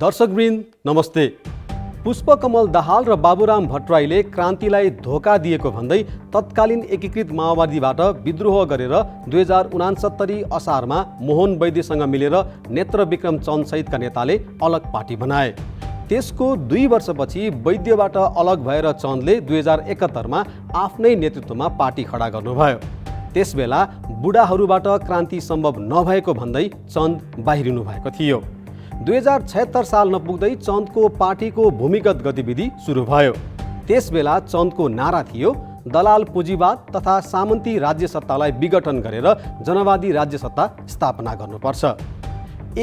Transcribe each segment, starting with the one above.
दर्शकवृन्द नमस्ते पुष्पकमल दाहाल र बाबुराम भट्टराईले क्रान्तिलाई धोका दिएको भन्दै तत्कालीन एकीकृत माओवादीबाट विद्रोह गरेर दुई हजार उनासत्तरी असारमा मोहन वैद्यसँग मिलेर नेत्रविक्रम विक्रम चन्दसहितका नेताले अलग पार्टी बनाए त्यसको दुई वर्षपछि वैद्यबाट अलग भएर चन्दले दुई हजार एकात्तरमा आफ्नै नेतृत्वमा पार्टी खडा गर्नुभयो त्यसबेला बुढाहरूबाट क्रान्ति सम्भव नभएको भन्दै चन्द बाहिरिनु भएको थियो दुई हजार छत्तर साल नपुग्दै चन्दको पार्टीको भूमिगत गतिविधि सुरु भयो त्यसबेला चन्दको नारा थियो दलाल पुँजीवाद तथा सामन्ती राज्य सत्तालाई विघटन गरेर जनवादी राज्य सत्ता स्थापना गर्नुपर्छ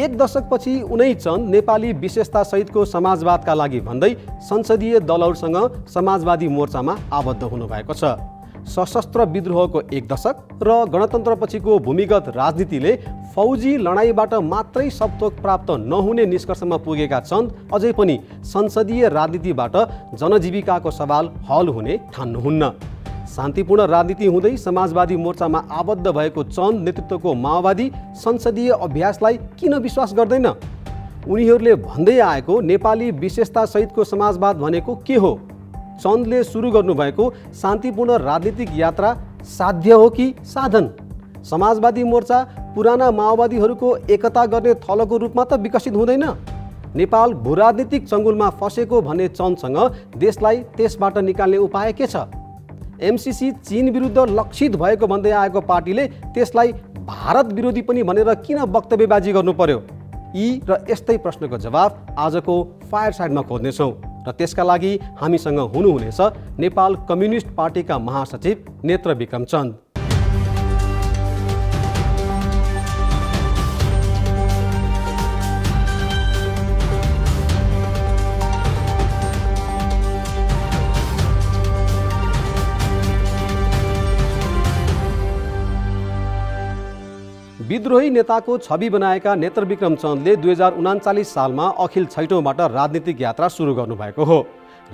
एक दशकपछि उनै चन्द नेपाली विशेषतासहितको समाजवादका लागि भन्दै संसदीय दलहरूसँग समाजवादी मोर्चामा आबद्ध हुनुभएको छ सशस्त्र विद्रोहको एक दशक र गणतन्त्रपछिको भूमिगत राजनीतिले फौजी लडाइँबाट मात्रै सबतोक प्राप्त नहुने निष्कर्षमा पुगेका छन् अझै पनि संसदीय राजनीतिबाट जनजीविकाको सवाल हल हुने ठान्नुहुन्न शान्तिपूर्ण राजनीति हुँदै समाजवादी मोर्चामा आबद्ध भएको चन्द नेतृत्वको माओवादी संसदीय अभ्यासलाई किन विश्वास गर्दैन उनीहरूले भन्दै आएको नेपाली विशेषतासहितको समाजवाद भनेको के हो चन्दले सुरु गर्नुभएको शान्तिपूर्ण राजनीतिक यात्रा साध्य हो कि साधन समाजवादी मोर्चा पुराना माओवादीहरूको एकता गर्ने थलोको रूपमा त विकसित हुँदैन नेपाल भू राजनीतिक चङ्गुलमा फसेको भन्ने चन्दसँग देशलाई त्यसबाट निकाल्ने उपाय के छ एमसिसी चिन विरुद्ध लक्षित भएको भन्दै आएको पार्टीले त्यसलाई भारत विरोधी पनि भनेर किन वक्तव्यबाजी गर्नु पर्यो यी र यस्तै प्रश्नको जवाब आजको फायर साइडमा खोज्नेछौँ र त्यसका लागि हामीसँग हुनुहुनेछ नेपाल कम्युनिस्ट पार्टीका महासचिव नेत्र विक्रम विद्रोही नेताको छवि बनाएका नेत्र विक्रम चन्दले दुई हजार उनाचालिस सालमा अखिल छैटौँबाट राजनीतिक यात्रा सुरु गर्नुभएको हो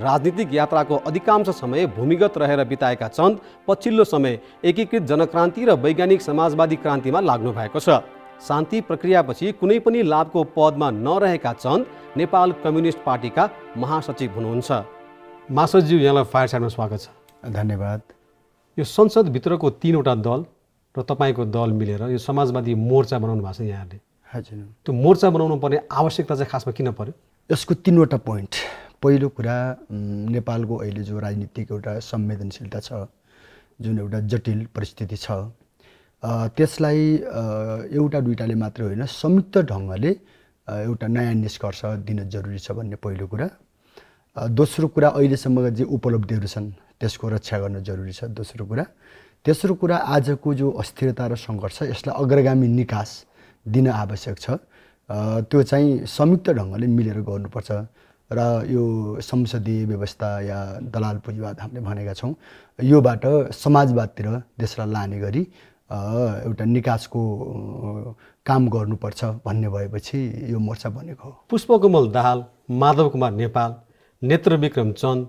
राजनीतिक यात्राको अधिकांश समय भूमिगत रहेर बिताएका चन्द पछिल्लो समय एकीकृत जनक्रान्ति र वैज्ञानिक समाजवादी क्रान्तिमा लाग्नु भएको छ शान्ति प्रक्रियापछि कुनै पनि लाभको पदमा नरहेका चन्द नेपाल कम्युनिस्ट पार्टीका महासचिव हुनुहुन्छ मासज्यू यहाँलाई फायर साइडमा स्वागत छ धन्यवाद यो संसदभित्रको तिनवटा दल र तपाईँको दल मिलेर यो समाजवादी मोर्चा बनाउनु भएको छ यहाँले हजुर त्यो मोर्चा बनाउनु पर्ने आवश्यकता चाहिँ खासमा किन पर्यो यसको तिनवटा पोइन्ट पहिलो कुरा नेपालको अहिले जो राजनीतिक एउटा संवेदनशीलता छ जुन एउटा जटिल परिस्थिति छ त्यसलाई एउटा दुइटाले मात्रै होइन संयुक्त ढङ्गले एउटा नयाँ निष्कर्ष दिन जरुरी छ भन्ने पहिलो कुरा दोस्रो कुरा अहिलेसम्मका जे उपलब्धिहरू छन् त्यसको रक्षा गर्न जरुरी छ दोस्रो कुरा तेस्रो कुरा आजको जो अस्थिरता र सङ्घर्ष यसलाई अग्रगामी निकास दिन आवश्यक छ त्यो चाहिँ संयुक्त ढङ्गले मिलेर गर्नुपर्छ र यो संसदीय व्यवस्था या दलाल पुँजीवाद हामीले भनेका छौँ योबाट समाजवादतिर देशलाई लाने गरी एउटा निकासको काम गर्नुपर्छ भन्ने भएपछि यो मोर्चा बनेको हो पुष्पकमल दाहाल माधव कुमार नेपाल नेत्रविक्रम चन्द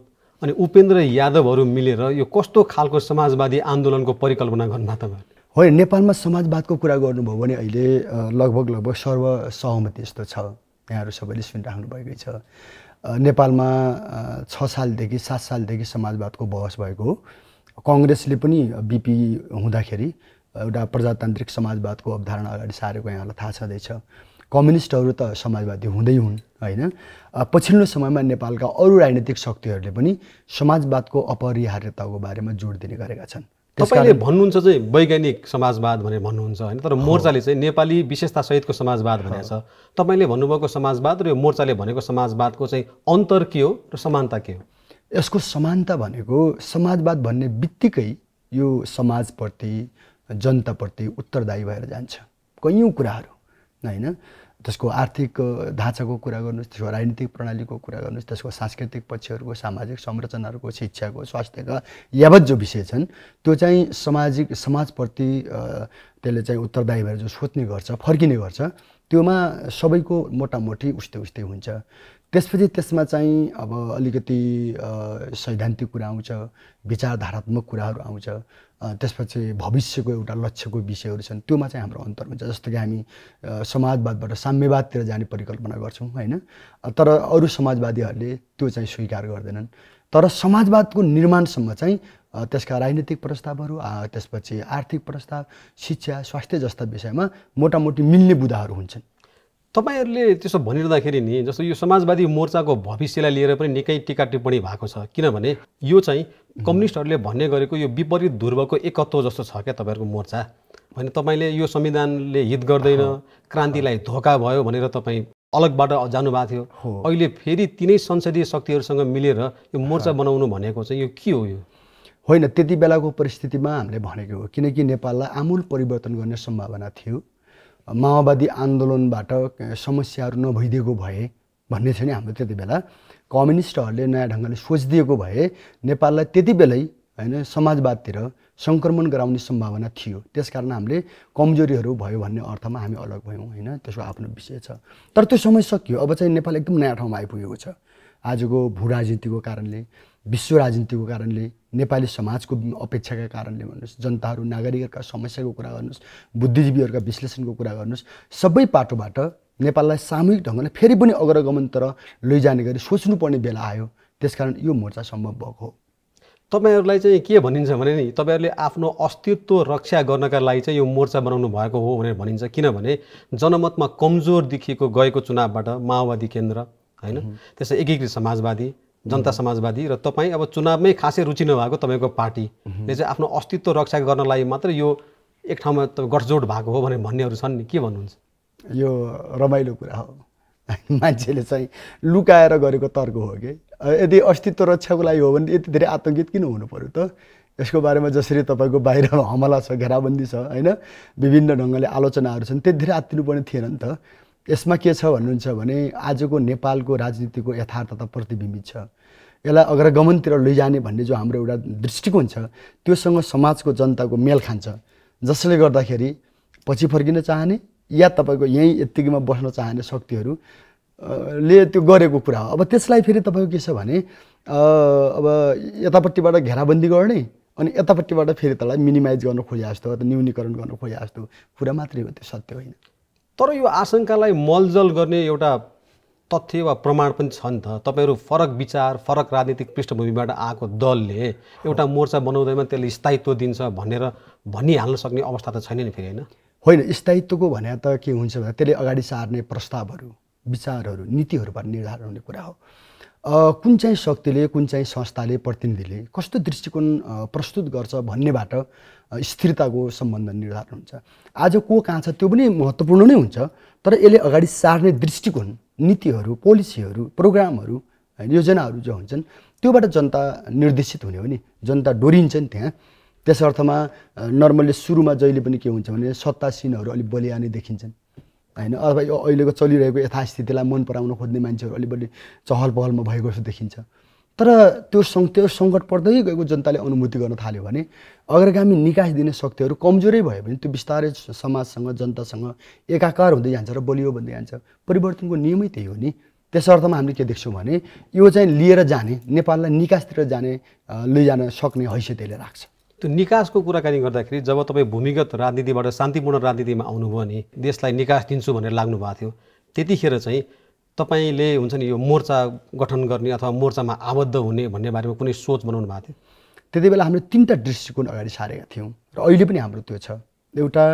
अनि उपेन्द्र यादवहरू मिलेर यो कस्तो खालको समाजवादी आन्दोलनको परिकल्पना गर्नुभयो तपाईँहरूले होइन नेपालमा समाजवादको कुरा गर्नुभयो भने अहिले लगभग लगभग सर्वसहमति यस्तो छ यहाँहरू सबैले सुनिराख्नुभएकै छ नेपालमा छ सालदेखि सात सालदेखि समाजवादको बहस भएको हो कङ्ग्रेसले पनि बिपी हुँदाखेरि एउटा प्रजातान्त्रिक समाजवादको अवधारणा अगाडि सारेको यहाँलाई थाहा छँदैछ कम्युनिस्टहरू त समाजवादी हुँदै हुन् होइन पछिल्लो समयमा नेपालका अरू राजनीतिक शक्तिहरूले पनि समाजवादको अपरिहार्यताको बारेमा जोड दिने गरेका छन् तपाईँले भन्नुहुन्छ चाहिँ वैज्ञानिक समाजवाद भनेर भन्नुहुन्छ होइन तर मोर्चाले चाहिँ नेपाली विशेषता सहितको समाजवाद भनेको छ तपाईँले भन्नुभएको समाजवाद र यो मोर्चाले भनेको समाजवादको चाहिँ अन्तर के हो र समानता के हो यसको समानता भनेको समाजवाद भन्ने बित्तिकै यो समाजप्रति जनताप्रति उत्तरदायी भएर जान्छ कैयौँ कुराहरू होइन त्यसको आर्थिक ढाँचाको कुरा गर्नुहोस् त्यसको राजनीतिक प्रणालीको कुरा गर्नुहोस् त्यसको सांस्कृतिक पक्षहरूको सामाजिक संरचनाहरूको शिक्षाको स्वास्थ्यका यावत जो विषय छन् त्यो चाहिँ सामाजिक समाजप्रति त्यसले चाहिँ उत्तरदायी भएर जो सोच्ने गर्छ फर्किने गर्छ त्योमा सबैको मोटामोटी उस्तै उस्तै हुन्छ त्यसपछि त्यसमा चाहिँ अब अलिकति सैद्धान्तिक कुरा आउँछ विचारधारात्मक कुराहरू आउँछ त्यसपछि भविष्यको एउटा लक्ष्यको विषयहरू छन् त्योमा चाहिँ हाम्रो अन्तर हुन्छ जस्तो कि हामी समाजवादबाट साम्यवादतिर जाने परिकल्पना गर्छौँ होइन तर अरू समाजवादीहरूले त्यो चाहिँ स्वीकार गर्दैनन् तर समाजवादको निर्माणसम्म चाहिँ त्यसका राजनीतिक प्रस्तावहरू त्यसपछि आर्थिक प्रस्ताव शिक्षा स्वास्थ्य जस्ता विषयमा मोटामोटी मिल्ने बुदाहरू हुन्छन् तपाईँहरूले त्यसो भनिरहँदाखेरि नि जस्तो यो समाजवादी मोर्चाको भविष्यलाई लिएर पनि निकै टिका टिप्पणी भएको छ किनभने यो चाहिँ कम्युनिस्टहरूले भन्ने गरेको यो विपरीत ध्रुवको एकत्व जस्तो छ क्या तपाईँहरूको मोर्चा भने तपाईँले यो संविधानले हित गर्दैन क्रान्तिलाई धोका भयो भनेर तपाईँ अलगबाट जानुभएको थियो अहिले फेरि तिनै संसदीय शक्तिहरूसँग मिलेर यो मोर्चा बनाउनु भनेको चाहिँ यो के हो यो होइन त्यति बेलाको परिस्थितिमा हामीले भनेको हो किनकि नेपाललाई आमूल परिवर्तन गर्ने सम्भावना थियो माओवादी आन्दोलनबाट समस्याहरू नभइदिएको भए भन्ने थियो नि हाम्रो त्यति बेला कम्युनिस्टहरूले नयाँ ढङ्गले सोचिदिएको भए नेपाललाई त्यति बेलै होइन समाजवादतिर सङ्क्रमण गराउने सम्भावना थियो त्यस कारण हामीले कमजोरीहरू भयो भन्ने अर्थमा हामी अलग भयौँ होइन त्यसको आफ्नो विषय छ तर त्यो समय सकियो अब चाहिँ नेपाल एकदम नयाँ ठाउँमा आइपुगेको छ आजको भू राजनीतिको कारणले विश्व राजनीतिको कारणले नेपाली समाजको अपेक्षाका कारणले भन्नुहोस् जनताहरू नागरिकहरूका समस्याको कुरा गर्नुहोस् बुद्धिजीवीहरूका विश्लेषणको कुरा गर्नुहोस् सबै पाटोबाट नेपाललाई सामूहिक ढङ्गले फेरि पनि अग्रगमनतिर लैजाने गरी सोच्नुपर्ने बेला आयो त्यसकारण यो मोर्चा सम्भव भएको हो तपाईँहरूलाई चाहिँ के भनिन्छ भने नि तपाईँहरूले आफ्नो अस्तित्व रक्षा गर्नका लागि चाहिँ यो मोर्चा बनाउनु भएको हो भनेर भनिन्छ किनभने जनमतमा कमजोर देखिएको गएको चुनावबाट माओवादी केन्द्र होइन त्यसै एकीकृत समाजवादी जनता समाजवादी र तपाईँ अब चुनावमै खासै रुचि नभएको तपाईँको पार्टीले चाहिँ आफ्नो अस्तित्व रक्षा गर्नलाई मात्र यो एक ठाउँमा त गठजोड भएको हो भने भन्नेहरू छन् नि के भन्नुहुन्छ यो रमाइलो कुरा हो मान्छेले चाहिँ लुकाएर गरेको तर्क हो कि यदि अस्तित्व रक्षाको लागि हो भने यति धेरै आतङ्कित किन हुनु पऱ्यो त यसको बारेमा जसरी तपाईँको बाहिर हमला छ घेराबन्दी छ होइन विभिन्न ढङ्गले आलोचनाहरू छन् त्यति धेरै आत्तिनुपर्ने थिएन नि त यसमा के छ भन्नुहुन्छ भने आजको नेपालको राजनीतिको यथार्थता प्रतिबिम्बित छ यसलाई अग्रगमनतिर लैजाने भन्ने जो हाम्रो एउटा दृष्टिकोण छ त्योसँग समाजको जनताको मेल खान्छ जसले गर्दाखेरि पछि फर्किन चाहने या तपाईँको यहीँ यत्तिकैमा बस्न चाहने शक्तिहरू ले त्यो गरेको कुरा हो अब त्यसलाई फेरि तपाईँको के छ भने अब यतापट्टिबाट घेराबन्दी गर्ने अनि यतापट्टिबाट फेरि त्यसलाई मिनिमाइज गर्न खोजे जस्तो न्यूनीकरण गर्न खोजे जस्तो कुरा मात्रै हो त्यो सत्य होइन तर यो आशङ्कालाई मलजल गर्ने एउटा तथ्य वा प्रमाण पनि छ नि त तपाईँहरू फरक विचार फरक राजनीतिक पृष्ठभूमिबाट आएको दलले एउटा मोर्चा बनाउँदैमा त्यसले स्थायित्व दिन्छ भनेर भनिहाल्न सक्ने अवस्था त छैन नि फेरि होइन होइन स्थायित्वको भने त के हुन्छ भने त्यसले अगाडि सार्ने प्रस्तावहरू विचारहरू नीतिहरूबाट निर्धारण हुने कुरा हो कुन चाहिँ शक्तिले कुन चाहिँ संस्थाले प्रतिनिधिले कस्तो दृष्टिकोण प्रस्तुत गर्छ भन्नेबाट स्थिरताको सम्बन्ध निर्धारण हुन्छ आज को कहाँ छ त्यो पनि महत्त्वपूर्ण नै हुन्छ तर यसले अगाडि सार्ने दृष्टिकोण नीतिहरू पोलिसीहरू प्रोग्रामहरू योजनाहरू जो हुन्छन् त्योबाट जनता निर्देशित हुने हो नि जनता डोरिन्छ नि त्यहाँ त्यस अर्थमा नर्मल्ली सुरुमा जहिले पनि के हुन्छ भने सत्तासीनहरू अलिक बलिया देखिन्छन् होइन अथवा यो अहिलेको चलिरहेको यथास्थितिलाई मन पराउन खोज्ने मान्छेहरू अलिअलि चहल पहलमा भएको जस्तो देखिन्छ तर त्यो सङ त्यो सङ्कट पर्दै गएको जनताले अनुभूति गर्न थाल्यो भने अग्रगामी निकास दिने शक्तिहरू कमजोरै भयो भने त्यो बिस्तारै समाजसँग जनतासँग एकाकार हुँदै जान्छ र बलियो भन्दै जान्छ परिवर्तनको नियमै त्यही हो नि त्यसर्थमा हामीले के देख्छौँ भने यो चाहिँ लिएर जाने नेपाललाई निकासतिर जाने लैजान सक्ने हैसियत यसले राख्छ त्यो निकासको कुराकानी गर्दाखेरि जब तपाईँ भूमिगत राजनीतिबाट शान्तिपूर्ण राजनीतिमा आउनुभयो नि देशलाई निकास दिन्छु भनेर लाग्नु भएको थियो त्यतिखेर चाहिँ तपाईँले हुन्छ नि यो मोर्चा गठन गर्ने अथवा मोर्चामा आबद्ध हुने भन्ने बारेमा कुनै सोच बनाउनु भएको थियो त्यति बेला हामीले तिनवटा दृष्टिकोण अगाडि सारेका थियौँ र अहिले पनि हाम्रो त्यो छ एउटा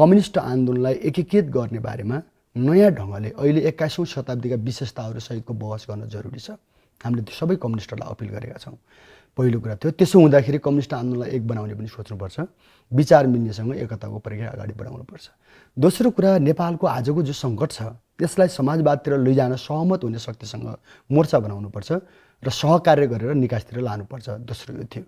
कम्युनिस्ट आन्दोलनलाई एकीकृत गर्ने बारेमा नयाँ ढङ्गले अहिले एक्काइसौँ शताब्दीका विशेषताहरूसहितको बहस गर्न जरुरी छ हामीले सबै कम्युनिस्टहरूलाई अपिल गरेका छौँ पहिलो कुरा थियो त्यसो हुँदाखेरि कम्युनिस्ट आन्दोलनलाई एक बनाउने पनि सोच्नुपर्छ विचार मिल्नेसँग एकताको प्रक्रिया अगाडि बढाउनुपर्छ दोस्रो कुरा नेपालको आजको जो सङ्कट छ त्यसलाई समाजवादतिर लैजान सहमत हुने शक्तिसँग मोर्चा बनाउनुपर्छ र सहकार्य गरेर निकासतिर लानुपर्छ दोस्रो यो थियो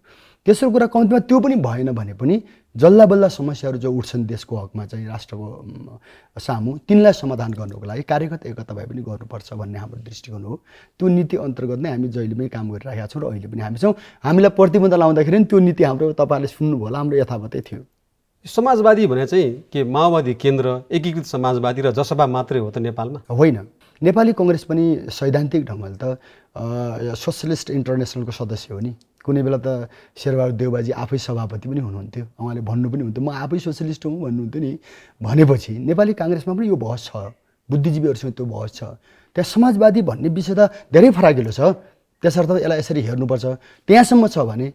तेस्रो कुरा कम्तीमा त्यो पनि भएन भने पनि जल्ला बल्ला समस्याहरू जो उठ्छन् देशको हकमा चाहिँ राष्ट्रको सामु तिनलाई समाधान गर्नुको लागि कार्यगत एकता भए पनि गर्नुपर्छ भन्ने हाम्रो दृष्टिकोण हो त्यो नीति अन्तर्गत नै हामी जहिले पनि काम गरिरहेका छौँ र अहिले पनि हामी छौँ हामीलाई प्रतिबन्ध लाउँदाखेरि त्यो नीति हाम्रो तपाईँहरूले सुन्नुभयो होला हाम्रो यथावतै थियो समाजवादी भने चाहिँ के माओवादी केन्द्र एकीकृत समाजवादी र जसपा मात्रै हो त नेपालमा होइन नेपाली कङ्ग्रेस पनि सैद्धान्तिक ढङ्गले त सोसलिस्ट इन्टरनेसनलको सदस्य हो नि कुनै बेला त शेरबहादुर देवबाजी आफै सभापति पनि हुनुहुन्थ्यो उहाँले भन्नु पनि हुन्थ्यो म आफै सोसियलिस्ट हुँ भन्नुहुन्थ्यो नि भनेपछि नेपाली काङ्ग्रेसमा पनि यो बहस छ बुद्धिजीवीहरूसँग त्यो बहस छ त्यहाँ समाजवादी भन्ने विषय त धेरै फराकिलो छ त्यसर्थ यसलाई यसरी हेर्नुपर्छ त्यहाँसम्म छ भने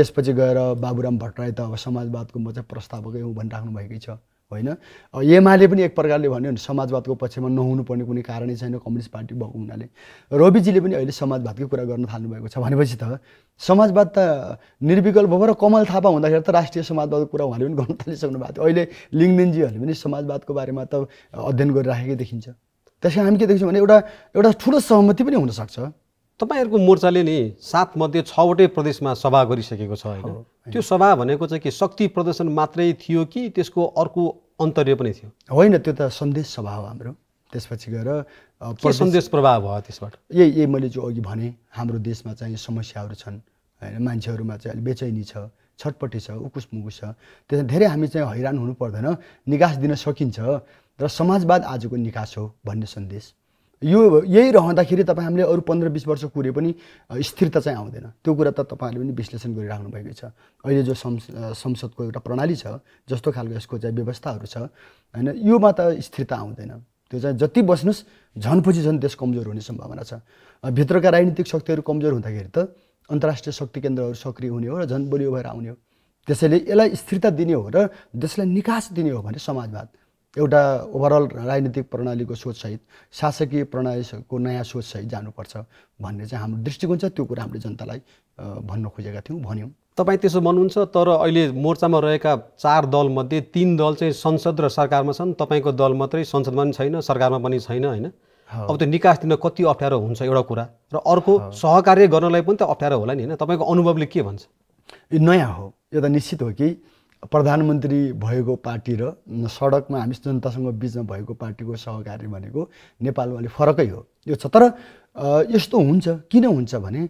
त्यसपछि गएर बाबुराम भट्टराई त अब समाजवादको म चाहिँ प्रस्तावकै हुँ भनिराख्नु भएकै छ होइन एमाले पनि एक प्रकारले भन्यो भने समाजवादको पक्षमा नहुनुपर्ने कुनै कारणै छैन कम्युनिस्ट पार्टी भएको हुनाले रविजीले पनि अहिले समाजवादकै कुरा गर्न थाल्नुभएको छ भनेपछि त समाजवाद त निर्विकल्प भयो र कमल थापा हुँदाखेरि त राष्ट्रिय समाजवादको कुरा उहाँले पनि गर्न थालिसक्नु भएको थियो अहिले लिङ्गदेनजीहरूले पनि समाजवादको बारेमा त अध्ययन गरिराखेकै देखिन्छ त्यस हामी के देख्छौँ भने एउटा एउटा ठुलो सहमति पनि हुनसक्छ तपाईँहरूको मोर्चाले नि सात मध्ये छवटै प्रदेशमा सभा गरिसकेको छ होइन त्यो सभा भनेको चाहिँ के शक्ति प्रदर्शन मात्रै थियो कि त्यसको अर्को अन्तर्य पनि थियो होइन त्यो त सन्देश स्वभाव हाम्रो त्यसपछि गएर सन्देश प्रभाव भयो त्यसबाट यही यही मैले जो अघि भने हाम्रो देशमा चाहिँ समस्याहरू छन् होइन मान्छेहरूमा चाहिँ अलिक बेचैनी छ छटपट्टि छ उकुस मुकुस छ त्यसमा धेरै हामी चाहिँ हैरान हुनु पर्दैन निकास दिन सकिन्छ र समाजवाद आजको निकास हो भन्ने सन्देश यो यही रहँदाखेरि तपाईँ हामीले अरू पन्ध्र बिस वर्ष कुरे पनि स्थिरता चाहिँ आउँदैन त्यो कुरा त तपाईँहरूले पनि विश्लेषण गरिराख्नु भएको छ अहिले जो संसदको एउटा प्रणाली छ जस्तो खालको यसको चाहिँ व्यवस्थाहरू छ होइन योमा त स्थिरता आउँदैन त्यो चाहिँ जति बस्नुहोस् झन् पछि झन् देश कमजोर हुने सम्भावना छ भित्रका राजनीतिक शक्तिहरू कमजोर हुँदाखेरि त अन्तर्राष्ट्रिय शक्ति केन्द्रहरू सक्रिय हुने हो र झन् बलियो भएर आउने हो त्यसैले यसलाई स्थिरता दिने हो र देशलाई निकास दिने हो भने समाजवाद एउटा ओभरअल राजनीतिक प्रणालीको सोचसहित शासकीय प्रणालीको नयाँ सोचसहित जानुपर्छ भन्ने चाहिँ हाम्रो दृष्टिकोण छ त्यो कुरा हामीले जनतालाई भन्न खोजेका थियौँ भन्यौँ तपाईँ त्यसो भन्नुहुन्छ तर अहिले मोर्चामा रहेका चार दलमध्ये तिन दल चाहिँ संसद र सरकारमा छन् तपाईँको दल मात्रै संसदमा पनि छैन सरकारमा पनि छैन होइन अब त्यो निकास दिन कति अप्ठ्यारो हुन्छ एउटा कुरा र अर्को सहकार्य गर्नलाई पनि त अप्ठ्यारो होला नि होइन तपाईँको अनुभवले के भन्छ यो नयाँ हो यो त निश्चित हो कि प्रधानमन्त्री भएको पार्टी र सडकमा हामी जनतासँग बिचमा भएको पार्टीको सहकार्य भनेको नेपालमा अलिक फरकै हो यो छ तर यस्तो हुन्छ किन हुन्छ भने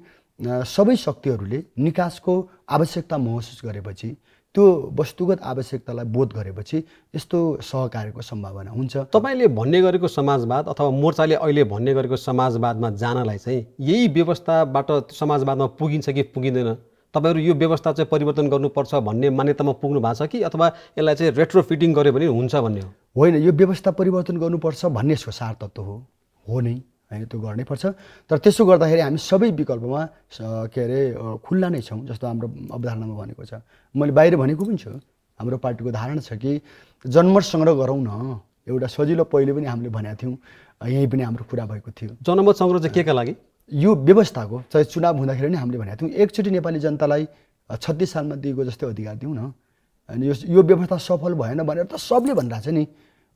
सबै शक्तिहरूले निकासको आवश्यकता महसुस गरेपछि त्यो वस्तुगत आवश्यकतालाई बोध गरेपछि यस्तो सहकार्यको सम्भावना हुन्छ तपाईँले भन्ने गरेको समाजवाद अथवा मोर्चाले अहिले भन्ने गरेको समाजवादमा जानलाई चाहिँ यही व्यवस्थाबाट समाजवादमा पुगिन्छ कि पुगिँदैन तपाईँहरू यो व्यवस्था चाहिँ परिवर्तन गर्नुपर्छ भन्ने मान्यतामा पुग्नु भएको छ कि अथवा यसलाई चाहिँ रेट्रो फिटिङ गऱ्यो भने हुन्छ भन्ने हो होइन यो व्यवस्था परिवर्तन गर्नुपर्छ भन्ने यसको सार तत्त्व हो हो नै होइन त्यो गर्नै पर्छ तर त्यसो गर्दाखेरि हामी सबै विकल्पमा के अरे खुल्ला नै छौँ जस्तो हाम्रो अवधारणामा भनेको छ मैले बाहिर भनेको पनि छु हाम्रो पार्टीको धारणा छ कि जनमत सङ्ग्रह गरौँ न एउटा सजिलो पहिले पनि हामीले भनेका थियौँ यहीँ पनि हाम्रो कुरा भएको थियो जनमत सङ्ग्रह चाहिँ के का लागि यो व्यवस्थाको चाहे चुनाव हुँदाखेरि नै हामीले भनेको थियौँ एकचोटि नेपाली जनतालाई छत्तिस सालमा दिएको जस्तै अधिकार दिउँ न अनि यो यो व्यवस्था सफल भएन भनेर त सबले छ नि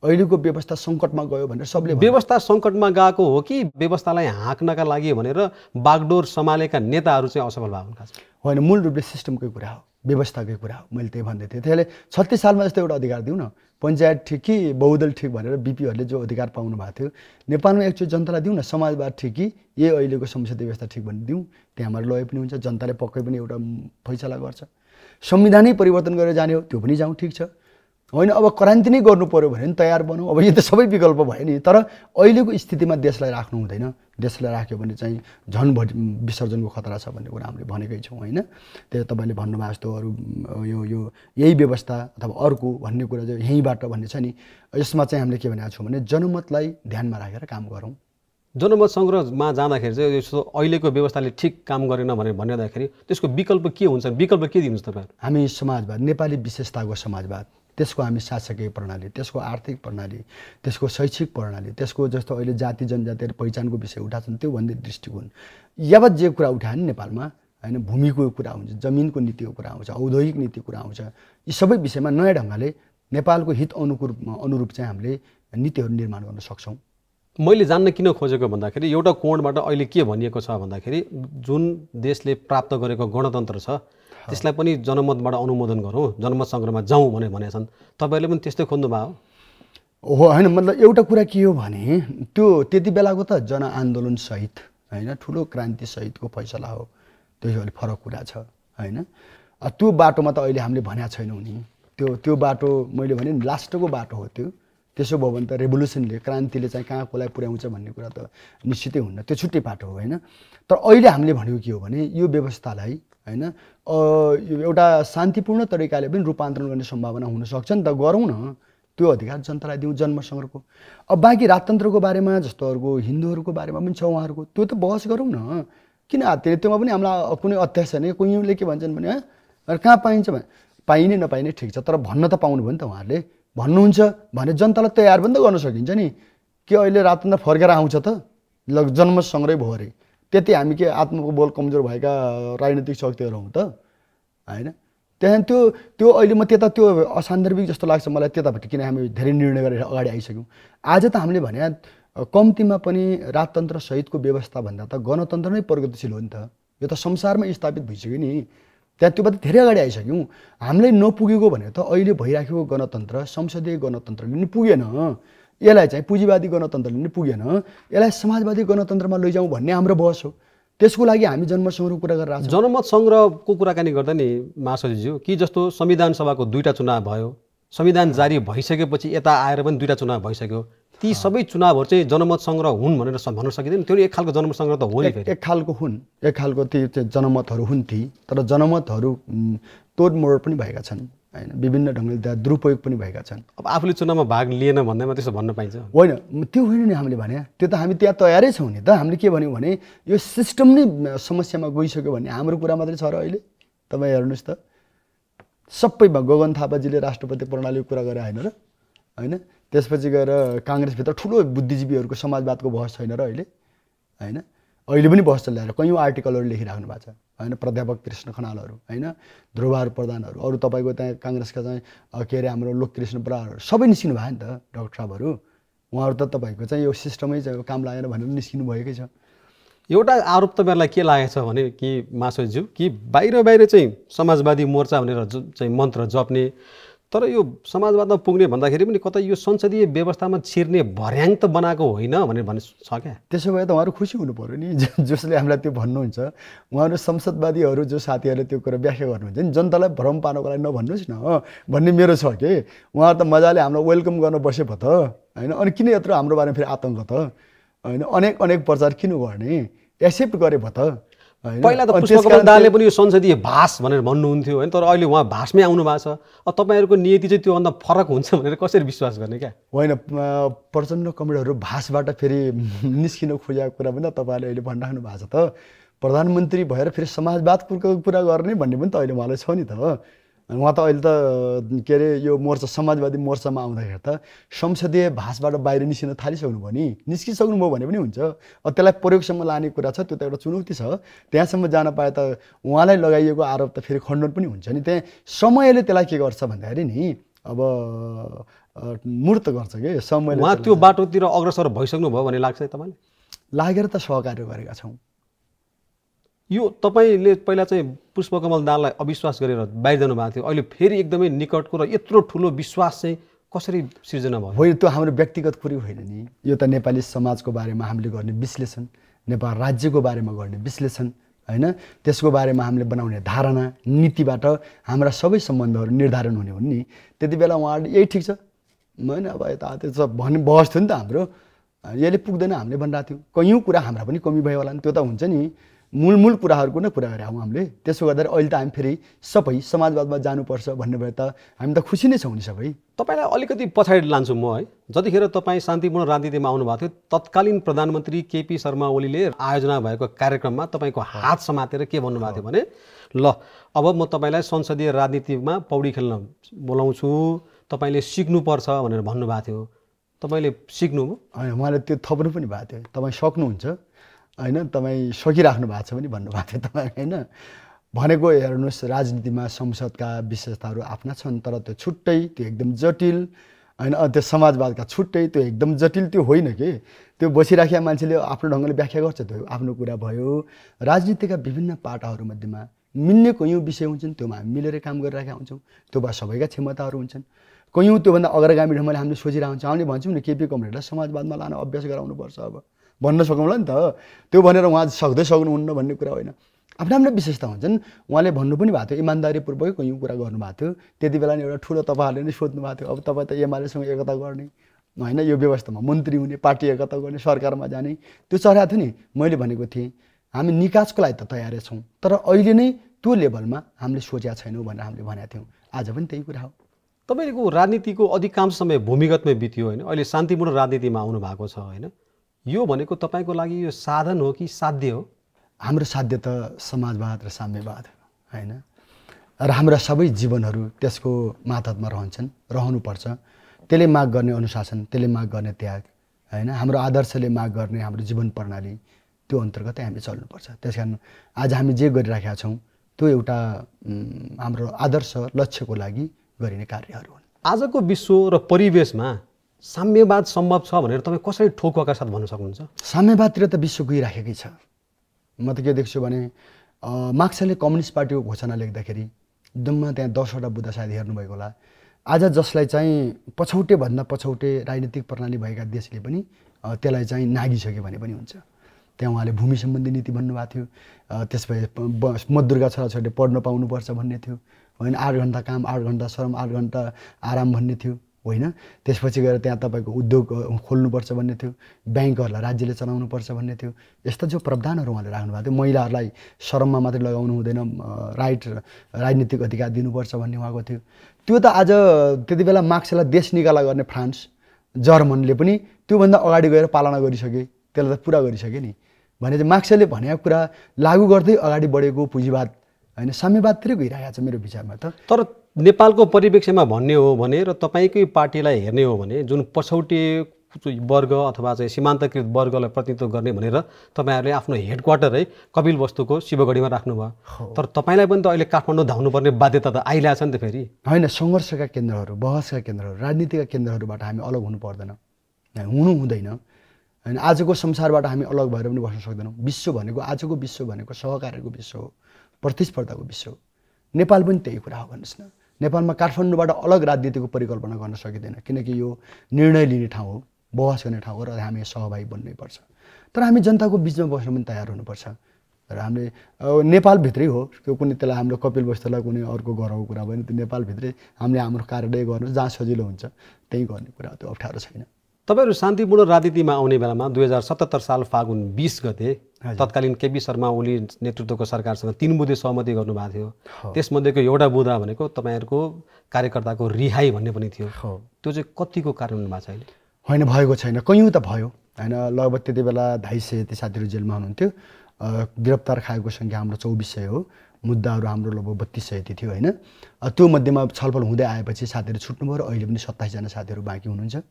अहिलेको व्यवस्था सङ्कटमा गयो भनेर सबले व्यवस्था सङ्कटमा गएको हो कि व्यवस्थालाई हाँक्नका लागि भनेर बागडोर सम्हालेका नेताहरू चाहिँ असफल भएको होइन मूल रूपले सिस्टमकै कुरा हो व्यवस्थाकै कुरा हो मैले त्यही भन्दै थिएँ त्यसले छत्तिस सालमा जस्तो एउटा अधिकार दिउँ न पञ्चायत ठिक कि बहुदल ठिक भनेर बिपीहरूले जो अधिकार पाउनु भएको थियो नेपालमा एकचोटि जनतालाई दिउँ न समाजवाद ठिक कि ए अहिलेको संसदीय व्यवस्था ठिक भने दिउँ त्यहाँबाट लय पनि हुन्छ जनताले पक्कै पनि एउटा फैसला गर्छ संविधानै परिवर्तन गरेर जाने हो त्यो पनि जाउँ ठिक छ होइन अब क्रान्ति नै गर्नु पऱ्यो भने नि तयार बनाऊ अब यो त सबै विकल्प भयो नि तर अहिलेको स्थितिमा देशलाई राख्नु हुँदैन देशलाई राख्यो भने चाहिँ झन् भ विसर्जनको खतरा छ भन्ने कुरा हामीले भनेकै छौँ होइन त्यो तपाईँले भन्नुभएको जस्तो अरू यो यो यही व्यवस्था अथवा अर्को भन्ने कुरा चाहिँ यहीँबाट भन्ने छ नि यसमा चाहिँ हामीले के भनेको छौँ भने जनमतलाई ध्यानमा राखेर काम गरौँ जनमत सङ्ग्रहमा जाँदाखेरि चाहिँ जस्तो अहिलेको व्यवस्थाले ठिक काम गरेन भनेर भनिँदाखेरि त्यसको विकल्प के हुन्छ विकल्प के दिनुहोस् तपाईँ हामी समाजवाद नेपाली विशेषताको समाजवाद त्यसको हामी शासकीय प्रणाली त्यसको आर्थिक प्रणाली त्यसको शैक्षिक प्रणाली त्यसको जस्तो अहिले जाति जनजाति पहिचानको विषय त्यो भन्ने दृष्टिकोण यावत जे कुरा उठाएन नेपालमा होइन भूमिको कुरा आउँछ जमिनको नीतिको कुरा आउँछ औद्योगिक नीतिको कुरा आउँछ यी सबै विषयमा नयाँ ढङ्गले नेपालको हित अनुकूल अनुरूप चाहिँ हामीले नीतिहरू निर्माण गर्न सक्छौँ मैले जान्न किन खोजेको भन्दाखेरि एउटा कोणबाट अहिले के भनिएको छ भन्दाखेरि जुन देशले प्राप्त गरेको गणतन्त्र छ त्यसलाई पनि जनमतबाट अनुमोदन गरौँ जनमत सङ्ग्रहमा जाउँ भनेर भनेका छन् तपाईँहरूले पनि त्यस्तै खोज्नुभएको हो होइन मतलब एउटा कुरा के हो भने त्यो त्यति बेलाको त जनआन्दोलन सहित होइन ठुलो क्रान्ति सहितको फैसला हो त्यो अलिक फरक कुरा छ होइन त्यो बाटोमा त अहिले हामीले भनेका छैनौँ नि त्यो त्यो बाटो मैले भने लास्टको बाटो हो त्यो त्यसो भयो भने त रेभोल्युसनले क्रान्तिले चाहिँ कहाँ कसलाई पुर्याउँछ भन्ने कुरा त निश्चितै हुन्न त्यो छुट्टै बाटो हो होइन तर अहिले हामीले भनेको के हो भने यो व्यवस्थालाई होइन एउटा शान्तिपूर्ण तरिकाले पनि रूपान्तरण गर्ने सम्भावना हुनसक्छ नि त गरौँ न त्यो अधिकार जनतालाई दिउँ जन्मसँगको अब बाँकी राजतन्त्रको बारेमा जस्तो अर्को हिन्दूहरूको बारेमा पनि छ उहाँहरूको त्यो त बहस गरौँ न किन हाततिर त्योमा पनि हामीलाई कुनै अत्यास छैन कोहीले के भन्छन् भने कहाँ पाइन्छ भने पाइने नपाइने ठिक छ तर भन्न त पाउनुभयो नि त उहाँहरूले भन्नुहुन्छ भने जनतालाई तयार पनि त गर्न सकिन्छ नि के अहिले रातन्त्र फर्केर आउँछ त ल जन्मसँगै भयो अरे त्यति हामी के आत्मको बल कमजोर भएका राजनैतिक शक्तिहरू हौँ त होइन त्यहाँदेखि त्यो त्यो अहिले म त्यता त्यो असान्दर्भिक जस्तो लाग्छ मलाई त्यतापट्टि किन हामी धेरै निर्णय गरेर अगाडि आइसक्यौँ आज त हामीले भने कम्तीमा पनि राजतन्त्र सहितको व्यवस्थाभन्दा त गणतन्त्र नै प्रगतिशील हो नि त यो त संसारमा स्थापित भइसक्यो नि त्यहाँ त्योबाट धेरै अगाडि आइसक्यौँ हामीलाई नपुगेको भने त अहिले भइराखेको गणतन्त्र संसदीय गणतन्त्रले नि पुगेन यसलाई चाहिँ पुँजीवादी गणतन्त्रले नै पुगेन यसलाई समाजवादी गणतन्त्रमा लैजाउँ भन्ने हाम्रो बहस हो त्यसको लागि हामी जनमत सङ्ग्रह कुरा गरेर जनमत सङ्ग्रहको कुराकानी गर्दा नि महासचिवज्यू कि जस्तो संविधान सभाको दुईवटा चुनाव भयो संविधान जारी भइसकेपछि यता आएर पनि दुईवटा चुनाव भइसक्यो ती सबै चुनावहरू चाहिँ जनमत सङ्ग्रह हुन् भनेर भन्न सकिँदैन त्यो एक खालको जनमत सङ्ग्रह त हो नि एक खालको हुन् एक खालको ती जनमतहरू हुन् ती तर जनमतहरू तोडमोड पनि भएका छन् होइन विभिन्न ढङ्गले त्यहाँ दुरुपयोग पनि भएका छन् अब आफूले चुनावमा भाग लिएन भन्दैमा त्यसो भन्न पाइन्छ होइन त्यो होइन नि हामीले भने त्यो त हामी त्यहाँ तयारै छौँ नि त हामीले के भन्यौँ भने यो सिस्टम नै समस्यामा गइसक्यो भने हाम्रो कुरा मात्रै छ र अहिले तपाईँ हेर्नुहोस् त सबै गगन थापाजीले राष्ट्रपति प्रणालीको कुरा गरे होइन र होइन त्यसपछि गएर काङ्ग्रेसभित्र ठुलो बुद्धिजीवीहरूको समाजवादको बहस छैन र अहिले होइन अहिले पनि बस्छ ल्याएर कयौँ आर्टिकलहरू लेखिराख्नु भएको छ होइन प्राध्यापक कृष्ण खनालहरू होइन ध्रुवहरू प्रधानहरू अरू तपाईँको त्यहाँ काङ्ग्रेसका चाहिँ के अरे हाम्रो लोककृष्ण बराहरू सबै निस्किनु भयो नि त डक्टर साहबहरू उहाँहरू त तपाईँको चाहिँ यो सिस्टमै चाहिँ काम लागेन भनेर निस्किनु भएकै छ एउटा आरोप तपाईँहरूलाई के लागेको छ भने कि मासोज्यू कि बाहिर बाहिर चाहिँ समाजवादी मोर्चा भनेर चाहिँ मन्त्र जप्ने तर यो समाजवादमा पुग्ने भन्दाखेरि पनि कतै यो संसदीय व्यवस्थामा छिर्ने भर्याङ त बनाएको होइन भनेर भन्ने छ क्या त्यसो भए त उहाँहरू खुसी हुनु पऱ्यो नि जसले हामीलाई त्यो भन्नुहुन्छ उहाँहरू संसदवादीहरू जो साथीहरूले त्यो कुरा व्याख्या गर्नुहुन्छ नि जनतालाई भ्रम पार्नको लागि नभन्नुहोस् न हो भन्ने मेरो छ कि उहाँहरू त मजाले हामीलाई वेलकम गर्न बसे भयो त होइन अनि किन यत्रो हाम्रो बारेमा फेरि आतङ्क त होइन अनेक अनेक प्रचार किन गर्ने एक्सेप्ट गरे भयो त पहिला त पुष्पकमल दाहालले पनि यो संसदीय भाष भनेर भन्नुहुन्थ्यो होइन तर अहिले उहाँ भाषमै आउनु भएको छ तपाईँहरूको नियति चाहिँ त्योभन्दा फरक हुन्छ भनेर कसरी विश्वास गर्ने क्या होइन प्रचण्ड कमेडहरू भाषबाट फेरि निस्किन खोजेको कुरा पनि त तपाईँहरूले अहिले भनिराख्नु भएको छ त प्रधानमन्त्री भएर फेरि समाजवादको कुरा गर्ने भन्ने पनि त अहिले उहाँलाई छ नि त उहाँ त अहिले त के अरे यो मोर्चा समाजवादी मोर्चामा आउँदाखेरि त संसदीय भाषबाट बाहिर निस्किन थालिसक्नु भयो नि निस्किसक्नुभयो भने पनि हुन्छ अब त्यसलाई प्रयोगसम्म लाने कुरा छ त्यो त एउटा चुनौती छ त्यहाँसम्म जान पाए त उहाँलाई लगाइएको आरोप त फेरि खण्डन पनि हुन्छ नि त्यहाँ समयले त्यसलाई के गर्छ भन्दाखेरि नि अब मूर्त गर्छ कि समय उहाँ त्यो बाटोतिर अग्रसर भइसक्नु भयो भन्ने लाग्छ तपाईँले लागेर त सहकार्य गरेका छौँ यो तपाईँले पहिला चाहिँ पुष्पकमल दाललाई अविश्वास गरेर बाहिर जानुभएको थियो अहिले फेरि एकदमै निकटको र यत्रो ठुलो विश्वास चाहिँ कसरी सिर्जना भयो होइन त्यो हाम्रो व्यक्तिगत कुरो होइन नि यो त नेपाली समाजको बारेमा हामीले गर्ने विश्लेषण नेपाल राज्यको बारेमा गर्ने विश्लेषण होइन त्यसको बारेमा हामीले बनाउने धारणा नीतिबाट हाम्रा सबै सम्बन्धहरू निर्धारण हुने हुन् नि त्यति बेला उहाँहरूले यही ठिक छ होइन अब यता त्यो त भन्ने बहस थियो नि त हाम्रो यसले पुग्दैन हामीले भनिरहेको थियौँ कयौँ कुरा हाम्रा पनि कमी भयो होला नि त्यो त हुन्छ नि मूल मूल कुराहरूको नै कुरा गरेका हौँ हामीले त्यसो गर्दा अहिले त हामी फेरि सबै समाजवादमा जानुपर्छ भन्नुभयो त हामी त खुसी नै छौँ नि सबै तपाईँलाई अलिकति पछाडि लान्छु म है जतिखेर तपाईँ शान्तिपूर्ण राजनीतिमा आउनुभएको थियो तत्कालीन प्रधानमन्त्री केपी शर्मा ओलीले आयोजना भएको कार्यक्रममा तपाईँको हात समातेर के भन्नुभएको थियो भने ल अब म तपाईँलाई संसदीय राजनीतिमा पौडी खेल्न बोलाउँछु तपाईँले सिक्नुपर्छ भनेर भन्नुभएको थियो तपाईँले सिक्नु होइन उहाँले त्यो थप्नु पनि भएको थियो तपाईँ सक्नुहुन्छ होइन तपाईँ सकिराख्नु भएको छ भने भन्नुभएको थियो तपाईँ होइन भनेको हेर्नुहोस् राजनीतिमा संसदका विशेषताहरू आफ्ना छन् तर त्यो छुट्टै त्यो एकदम जटिल होइन त्यो समाजवादका छुट्टै त्यो एकदम जटिल त्यो होइन कि त्यो बसिराखेका मान्छेले आफ्नो ढङ्गले व्याख्या गर्छ त्यो आफ्नो कुरा भयो राजनीतिका विभिन्न पाटाहरूमध्येमा मिल्ने कयौँ विषय हुन्छन् त्योमा हामी मिलेर काम गरिरहेका हुन्छौँ त्यो भए सबैका क्षमताहरू हुन्छन् कयौँ त्योभन्दा अग्रगामी ढङ्गले हामीले सोचिरहेको हुन्छौँ हामीले भन्छौँ नि केपी कमरेडलाई समाजवादमा लान अभ्यास गराउनुपर्छ अब भन्न सकौँला नि त त्यो भनेर उहाँ सक्दै सक्नुहुन्न भन्ने कुरा होइन आफ्नो आफ्नो विशेषता हुन्छन् उहाँले भन्नु पनि भएको थियो इमान्दारीपूर्वक यो कुरा गर्नुभएको थियो त्यति बेला नै एउटा ठुलो तपाईँहरूले नै सोध्नु भएको थियो अब तपाईँ त एमालेसँग एकता गर्ने होइन यो व्यवस्थामा मन्त्री हुने पार्टी एकता गर्ने सरकारमा जाने त्यो चढाएको थियो नि मैले भनेको थिएँ हामी निकासको लागि त तयारै छौँ तर अहिले नै त्यो लेभलमा हामीले सोचेका छैनौँ भनेर हामीले भनेका थियौँ आज पनि त्यही कुरा हो तपाईँको राजनीतिको अधिकांश समय भूमिगतमै बित्यो होइन अहिले शान्तिपूर्ण राजनीतिमा आउनु भएको छ होइन यो भनेको तपाईँको लागि यो साधन हो कि साध्य हो हाम्रो साध्य त समाजवाद र साम्यवाद होइन र हाम्रा सबै जीवनहरू त्यसको मातहतमा रहन्छन् रहनुपर्छ त्यसले माग गर्ने अनुशासन त्यसले माग गर्ने त्याग होइन हाम्रो आदर्शले माग गर्ने हाम्रो जीवन प्रणाली त्यो अन्तर्गतै हामी चल्नुपर्छ त्यस कारण आज हामी जे गरिराखेका छौँ त्यो एउटा हाम्रो आदर्श लक्ष्यको लागि गरिने कार्यहरू हुन् आजको विश्व र परिवेशमा साम्यवाद सम्भव छ भनेर तपाईँ कसरी ठोकुवाका साथ भन्न सक्नुहुन्छ साम्यवादतिर त विश्व गइराखेकै छ म त के देख्छु भने मार्क्सले कम्युनिस्ट पार्टीको घोषणा लेख्दाखेरि जम्मा त्यहाँ दसवटा बुद्ध सायद हेर्नुभएको होला आज जसलाई चाहिँ पछौटेभन्दा पछौटे राजनीतिक प्रणाली भएका देशले पनि त्यसलाई चाहिँ नागिसक्यो भने पनि हुन्छ त्यहाँ उहाँले भूमि सम्बन्धी नीति भन्नुभएको थियो त्यसपछि मधुरका छोराछोरीले पढ्न पाउनुपर्छ भन्ने थियो होइन आठ घन्टा काम आठ घन्टा श्रम आठ घन्टा आराम भन्ने थियो होइन त्यसपछि गएर त्यहाँ तपाईँको उद्योग खोल्नुपर्छ भन्ने थियो ब्याङ्कहरूलाई राज्यले चलाउनुपर्छ भन्ने थियो यस्ता जो प्रावधानहरू उहाँले राख्नु भएको थियो महिलाहरूलाई श्रममा मात्रै लगाउनु हुँदैन राइट राजनीतिक अधिकार दिनुपर्छ भन्ने उहाँको थियो त्यो त आज त्यति बेला मार्क्सलाई देश निकाला गर्ने फ्रान्स जर्मनले पनि त्योभन्दा अगाडि गएर पालना गरिसके त्यसलाई त पुरा गरिसके नि भने चाहिँ मार्क्सले भनेको कुरा लागू गर्दै अगाडि बढेको पुँजीवाद होइन साम्यवादतिरै गइरहेको छ मेरो विचारमा त तर नेपालको परिवेक्षमा भन्ने हो भने र तपाईँकै पार्टीलाई हेर्ने हो भने जुन पछौटे वर्ग अथवा चाहिँ सीमान्तकृत वर्गलाई प्रतिनिधित्व गर्ने भनेर तपाईँहरूले आफ्नो हेड क्वार्टर है कपिल वस्तुको शिवगढीमा राख्नुभयो तर तपाईँलाई पनि त अहिले काठमाडौँ धाउनुपर्ने बाध्यता त आइरहेछ नि त फेरि होइन सङ्घर्षका केन्द्रहरू बहसका केन्द्रहरू राजनीतिका केन्द्रहरूबाट हामी अलग हुनु पर्दैन हुनु हुँदैन होइन आजको संसारबाट हामी अलग भएर पनि बस्न सक्दैनौँ विश्व भनेको आजको विश्व भनेको सहकार्यको विश्व हो प्रतिस्पर्धाको विश्व हो नेपाल पनि त्यही कुरा हो भन्नुहोस् न नेपालमा काठमाडौँबाट अलग राजनीतिको परिकल्पना गर्न सकिँदैन किनकि यो निर्णय लिने ठाउँ हो बहस गर्ने ठाउँ हो र हामी सहभागी पर्छ तर हामी जनताको बिचमा बस्न पनि तयार हुनुपर्छ र हामीले नेपालभित्रै हो त्यो कुनै त्यसलाई हाम्रो कपिल वस्तुलाई कुनै अर्को गराउ कुरा भयो भने त्यो नेपालभित्रै हामीले हाम्रो कार्यालय गर्नु जहाँ सजिलो हुन्छ त्यही गर्ने कुरा त्यो अप्ठ्यारो छैन तपाईँहरू शान्तिपूर्ण राजनीतिमा आउने बेलामा दुई हजार सतहत्तर साल फागुन बिस गते तत्कालीन केपी शर्मा ओली नेतृत्वको सरकारसँग तिन बुधे सहमति गर्नुभएको थियो त्यसमध्येको एउटा बुधा भनेको तपाईँहरूको कार्यकर्ताको रिहाई भन्ने पनि थियो त्यो चाहिँ कतिको कारण हुनुभएको छ अहिले होइन भएको छैन कयौँ त भयो होइन लगभग त्यति बेला ढाई सय त्यो साथीहरू जेलमा हुनुहुन्थ्यो गिरफ्तार खाएको सङ्ख्या हाम्रो चौबिस सय हो मुद्दाहरू हाम्रो लगभग बत्तिस सय थियो होइन त्यो मध्येमा छलफल हुँदै आएपछि साथीहरू छुट्नुभयो र अहिले पनि सत्ताइसजना साथीहरू बाँकी हुनुहुन्छ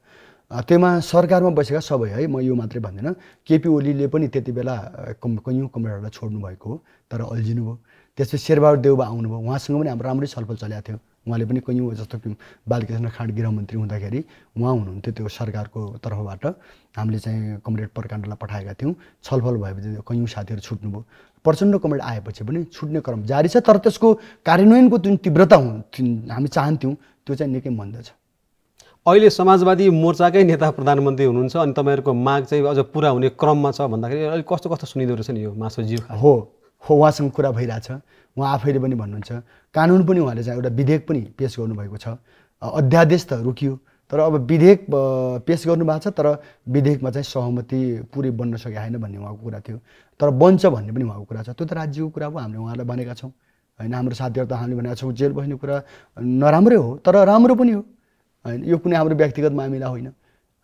त्योमा सरकारमा बसेका सबै है म यो मात्रै भन्दिनँ केपी ओलीले पनि त्यति बेला कम कैयौँ कमरेडहरूलाई छोड्नु भएको हो तर अल्झिनु भयो त्यसपछि शेरबहादुर देउबा आउनुभयो उहाँसँग पनि हाम्रो राम्रै छलफल चलेको थियो उहाँले पनि कैयौँ जस्तो कि बालकृष्ण खाँड गृहमन्त्री हुँदाखेरि उहाँ हुनुहुन्थ्यो त्यो सरकारको तर्फबाट हामीले चाहिँ कमरेड प्रकाण्डलाई पठाएका थियौँ छलफल भएपछि कैयौँ साथीहरू छुट्नुभयो प्रचण्ड कमरेड आएपछि पनि छुट्ने क्रम जारी छ तर त्यसको कार्यान्वयनको जुन तीव्रता हामी चाहन्थ्यौँ त्यो चाहिँ निकै मन्द छ अहिले समाजवादी मोर्चाकै नेता प्रधानमन्त्री हुनुहुन्छ अनि तपाईँहरूको माग चाहिँ अझ पुरा हुने क्रममा छ भन्दाखेरि अलिक कस्तो कस्तो सुनिँदो रहेछ नि यो मासुज्यू हो हो उहाँसँग कुरा भइरहेछ उहाँ आफैले पनि भन्नुहुन्छ कानुन पनि उहाँले चाहिँ एउटा विधेयक पनि पेस गर्नुभएको छ अध्यादेश त रोकियो तर अब विधेयक पेस गर्नुभएको छ तर विधेयकमा चाहिँ सहमति पुरै बन्न सके होइन भन्ने उहाँको कुरा थियो तर बन्छ भन्ने पनि उहाँको कुरा छ त्यो त राज्यको कुरा हो हामीले उहाँलाई भनेका छौँ होइन हाम्रो साथीहरू त हामीले भनेका छौँ जेल बस्ने कुरा नराम्रै हो तर राम्रो पनि हो होइन यो कुनै हाम्रो व्यक्तिगत मामिला होइन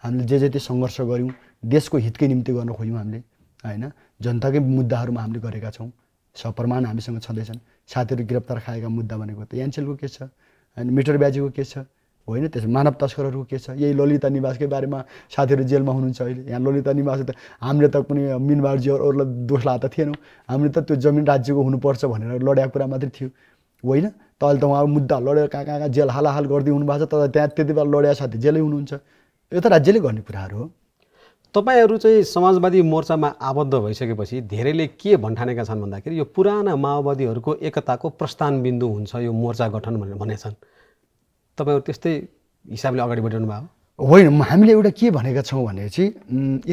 हामीले जे जे त्यो सङ्घर्ष गऱ्यौँ देशको हितकै निम्ति गर्न खोज्यौँ हामीले होइन जनताकै मुद्दाहरूमा हामीले गरेका छौँ सप्रमाण हामीसँग छँदैछन् साथीहरू गिरफ्तार खाएका मुद्दा भनेको त एनसेलको केस छ होइन मिटर ब्याजीको केस छ होइन त्यस मानव तस्करहरूको के छ यही ललिता निवासकै बारेमा साथीहरू जेलमा हुनुहुन्छ अहिले यहाँ ललिता निवास त हामीले त कुनै मिनबारजी अरूलाई दोष लाएको त थिएनौँ हामीले त त्यो जमिन राज्यको हुनुपर्छ भनेर लड्याएको कुरा मात्रै थियो होइन तपाईँले त उहाँको मुद्दा लडेर कहाँ कहाँ कहाँ जेल हालाहाल गरिदिनु हुनुभएको छ तर त्यहाँ त्यति बेला लडेका साथी जेलै हुनुहुन्छ यो त राज्यले गर्ने कुराहरू हो तपाईँहरू चाहिँ समाजवादी मोर्चामा आबद्ध भइसकेपछि धेरैले के भन्ठानेका छन् भन्दाखेरि यो पुराना माओवादीहरूको एकताको प्रस्थान बिन्दु हुन्छ यो मोर्चा गठन भनेर भनेछन् तपाईँहरू त्यस्तै हिसाबले अगाडि बढिरहनु भएको होइन हामीले एउटा के भनेका छौँ भनेपछि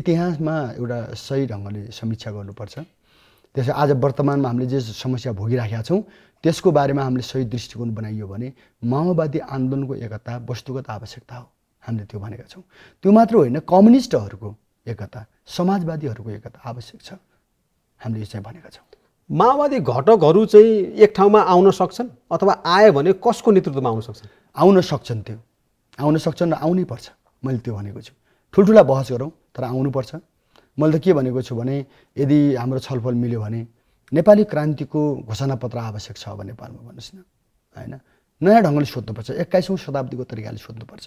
इतिहासमा एउटा सही ढङ्गले समीक्षा गर्नुपर्छ त्यसै आज वर्तमानमा हामीले जे समस्या भोगिराखेका छौँ त्यसको बारेमा हामीले सही दृष्टिकोण बनाइयो भने माओवादी आन्दोलनको एकता वस्तुगत आवश्यकता हो हामीले त्यो भनेका छौँ त्यो मात्र होइन कम्युनिस्टहरूको एकता समाजवादीहरूको एकता आवश्यक छ हामीले यो चाहिँ भनेका छौँ माओवादी घटकहरू चाहिँ एक ठाउँमा आउन सक्छन् अथवा आयो भने कसको नेतृत्वमा आउन सक्छन् आउन सक्छन् त्यो आउन सक्छन् र आउनै पर्छ मैले त्यो भनेको छु ठुल्ठुला बहस गरौँ तर आउनुपर्छ मैले त के भनेको छु भने यदि हाम्रो छलफल मिल्यो भने नेपाली क्रान्तिको घोषणापत्र आवश्यक छ अब नेपालमा भन्नुहोस् न होइन नयाँ ढङ्गले सोध्नुपर्छ एक्काइसौँ शताब्दीको तरिकाले सोध्नुपर्छ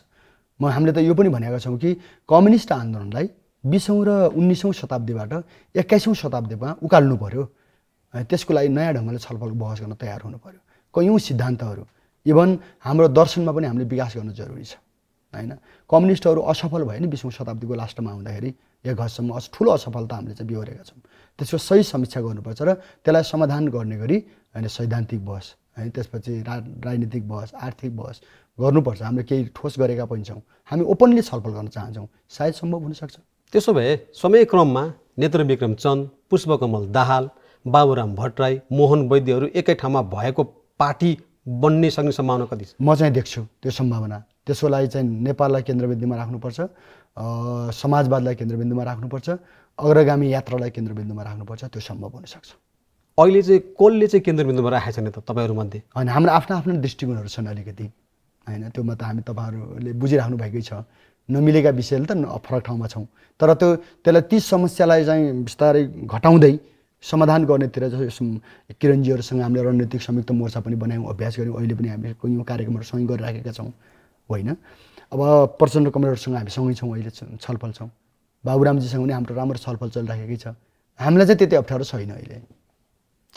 म हामीले त यो पनि भनेका छौँ कि कम्युनिस्ट आन्दोलनलाई बिसौँ र उन्नाइसौँ शताब्दीबाट एक्काइसौँ शताब्दीमा उकाल्नु पऱ्यो त्यसको लागि नयाँ ढङ्गले छलफल बहस गर्न तयार हुनु पऱ्यो कयौँ सिद्धान्तहरू इभन हाम्रो दर्शनमा पनि हामीले विकास गर्नु जरुरी छ होइन कम्युनिस्टहरू असफल भयो नि बिसौँ शताब्दीको लास्टमा आउँदाखेरि एक हदसम्म ठुलो असफलता हामीले चाहिँ बिहोरेका छौँ त्यसको सही समीक्षा गर्नुपर्छ र त्यसलाई समाधान गर्ने गरी होइन सैद्धान्तिक बहस होइन त्यसपछि रा राजनीतिक बहस आर्थिक बहस गर्नुपर्छ हामीले केही ठोस गरेका पनि छौँ हामी ओपनली छलफल गर्न चाहन्छौँ सायद सम्भव हुनसक्छ त्यसो भए समय क्रममा नेत्र विक्रम चन्द पुष्पकमल दाहाल बाबुराम भट्टराई मोहन वैद्यहरू एकै ठाउँमा भएको पार्टी बन्ने सक्ने सम्भावना कति छ म चाहिँ देख्छु त्यो सम्भावना त्यसको लागि चाहिँ नेपाललाई केन्द्रबिन्दुमा राख्नुपर्छ समाजवादलाई केन्द्रबिन्दुमा राख्नुपर्छ अग्रगामी यात्रालाई केन्द्रबिन्दुमा राख्नुपर्छ त्यो सम्भव हुनसक्छ अहिले चाहिँ कसले चाहिँ केन्द्रबिन्दुमा राखेको छैन त तपाईँहरूमध्ये होइन हाम्रो आफ्ना आफ्ना दृष्टिकोणहरू छन् अलिकति होइन त्योमा त हामी तपाईँहरूले बुझिराख्नु भएकै छ नमिलेका विषयले त फरक ठाउँमा छौँ तर त्यो त्यसलाई ती समस्यालाई चाहिँ बिस्तारै घटाउँदै समाधान गर्नेतिर जस्तो किरणजीहरूसँग हामीले रणनीतिक संयुक्त मोर्चा पनि बनायौँ अभ्यास गऱ्यौँ अहिले पनि हामी कैयौँ कार्यक्रमहरू सँगै गरिराखेका छौँ होइन अब प्रचण्ड कमरहरूसँग हामी सँगै छौँ अहिले छलफल छौँ बाबुरामजीसँग पनि हाम्रो राम्रो छलफल चलिराखेकै छ हामीलाई चाहिँ त्यति अप्ठ्यारो छैन अहिले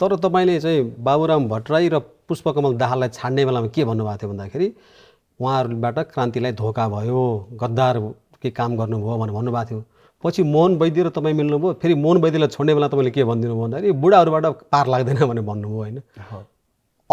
तर तपाईँले चाहिँ बाबुराम भट्टराई र पुष्पकमल दाहाललाई छाड्ने बेलामा के भन्नुभएको थियो भन्दाखेरि उहाँहरूबाट क्रान्तिलाई धोका भयो गद्दार के काम गर्नुभयो भनेर भन्नुभएको थियो पछि मोहन वैद्य र तपाईँ मिल्नुभयो फेरि मोहन वैद्यलाई छोड्ने बेला तपाईँले के भनिदिनु भयो भन्दाखेरि बुढाहरूबाट पार लाग्दैन भनेर भन्नुभयो होइन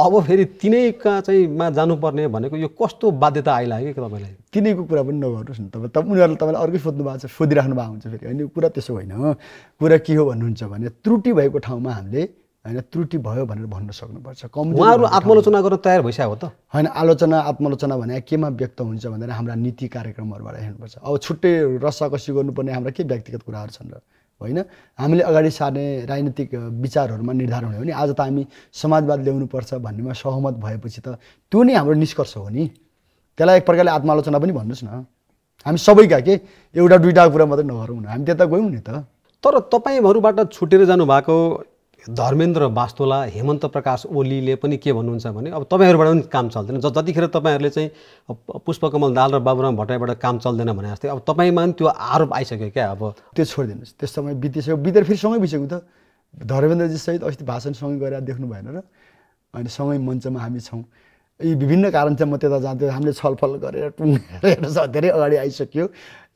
अब फेरि तिनैका चाहिँमा जानुपर्ने भनेको यो कस्तो बाध्यता आइलाग्यो कि तपाईँलाई तिनैको कुरा पनि नगर्नुहोस् न तपाईँ त उनीहरूले तपाईँलाई अर्कै सोध्नु भएको छ सोधिराख्नु भएको हुन्छ फेरि होइन कुरा त्यसो होइन कुरा के हो भन्नुहुन्छ भने त्रुटि भएको ठाउँमा हामीले होइन त्रुटि भयो भनेर भन्न सक्नुपर्छ कम उहाँहरू आत्मालोचना गर्न तयार भइसक्यो हो त होइन आलोचना आत्मालोचना भने केमा व्यक्त हुन्छ भनेर हाम्रा नीति कार्यक्रमहरूबाट हेर्नुपर्छ अब छुट्टै रसाकसी गर्नुपर्ने हाम्रा के व्यक्तिगत कुराहरू छन् र होइन हामीले अगाडि सार्ने राजनीतिक विचारहरूमा निर्धारण हुने हो भने आज त हामी समाजवाद ल्याउनुपर्छ भन्नेमा सहमत भएपछि त त्यो नै हाम्रो निष्कर्ष हो नि त्यसलाई एक प्रकारले आत्मालोचना पनि भन्नुहोस् न हामी सबैका के एउटा दुइटा कुरा मात्रै नगरौँ न हामी त्यता गयौँ नि त तर तपाईँहरूबाट छुटेर जानुभएको धर्मेन्द्र बास्तोला हेमन्त प्रकाश ओलीले पनि के भन्नुहुन्छ भने अब तपाईँहरूबाट पनि काम चल्दैन ज जतिखेर तपाईँहरूले चाहिँ पुष्पकमल दाल र बाबुराम भट्टराईबाट काम चल्दैन भने जस्तै अब तपाईँमा पनि त्यो आरोप आइसक्यो क्या अब त्यो छोडिदिनुहोस् त्यस समय बितिसक्यो बितेर फेरि सँगै बिसेको त सहित अस्ति भाषण सँगै गरेर देख्नु भएन र अनि सँगै मञ्चमा हामी छौँ यी विभिन्न कारण चाहिँ म त्यता जान्थेँ हामीले छलफल गरेर टुङ्गेर धेरै अगाडि आइसक्यो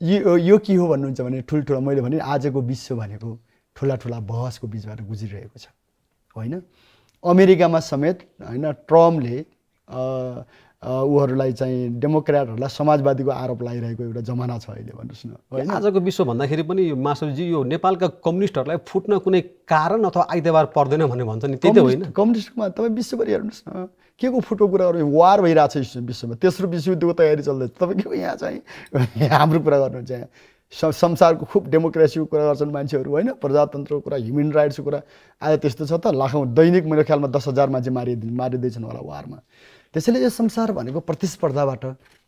यो यो के हो भन्नुहुन्छ भने ठुल्ठुलो मैले भने आजको विश्व भनेको ठुला ठुला बहसको बिचबाट गुज्रिरहेको छ होइन अमेरिकामा समेत होइन ट्रम्पले उहरूलाई चाहिँ डेमोक्राटहरूलाई समाजवादीको आरोप लगाइरहेको एउटा जमाना छ अहिले भन्नुहोस् न होइन आजको विश्व भन्दाखेरि पनि यो मासुजी यो नेपालका कम्युनिस्टहरूलाई फुट्न कुनै कारण अथवा आइतबार पर्दैन भनेर भन्छ नि त्यही त होइन कम्युनिस्टमा तपाईँ विश्वभरि हेर्नुहोस् न के को फुटको कुराहरू वार भइरहेको छ विश्वमा तेस्रो विश्वयुद्धको तयारी चल्दैछ तपाईँको यहाँ चाहिँ हाम्रो कुरा गर्नुहुन्छ यहाँ संसारको खुब डेमोक्रेसीको कुरा गर्छन् मान्छेहरू होइन प्रजातन्त्रको कुरा ह्युमन राइट्सको कुरा आज त्यस्तो छ त लाखौँ दैनिक मेरो ख्यालमा दस हजार मान्छे मारि मारिँदैछन् होला वारमा त्यसैले यो संसार भनेको प्रतिस्पर्धाबाट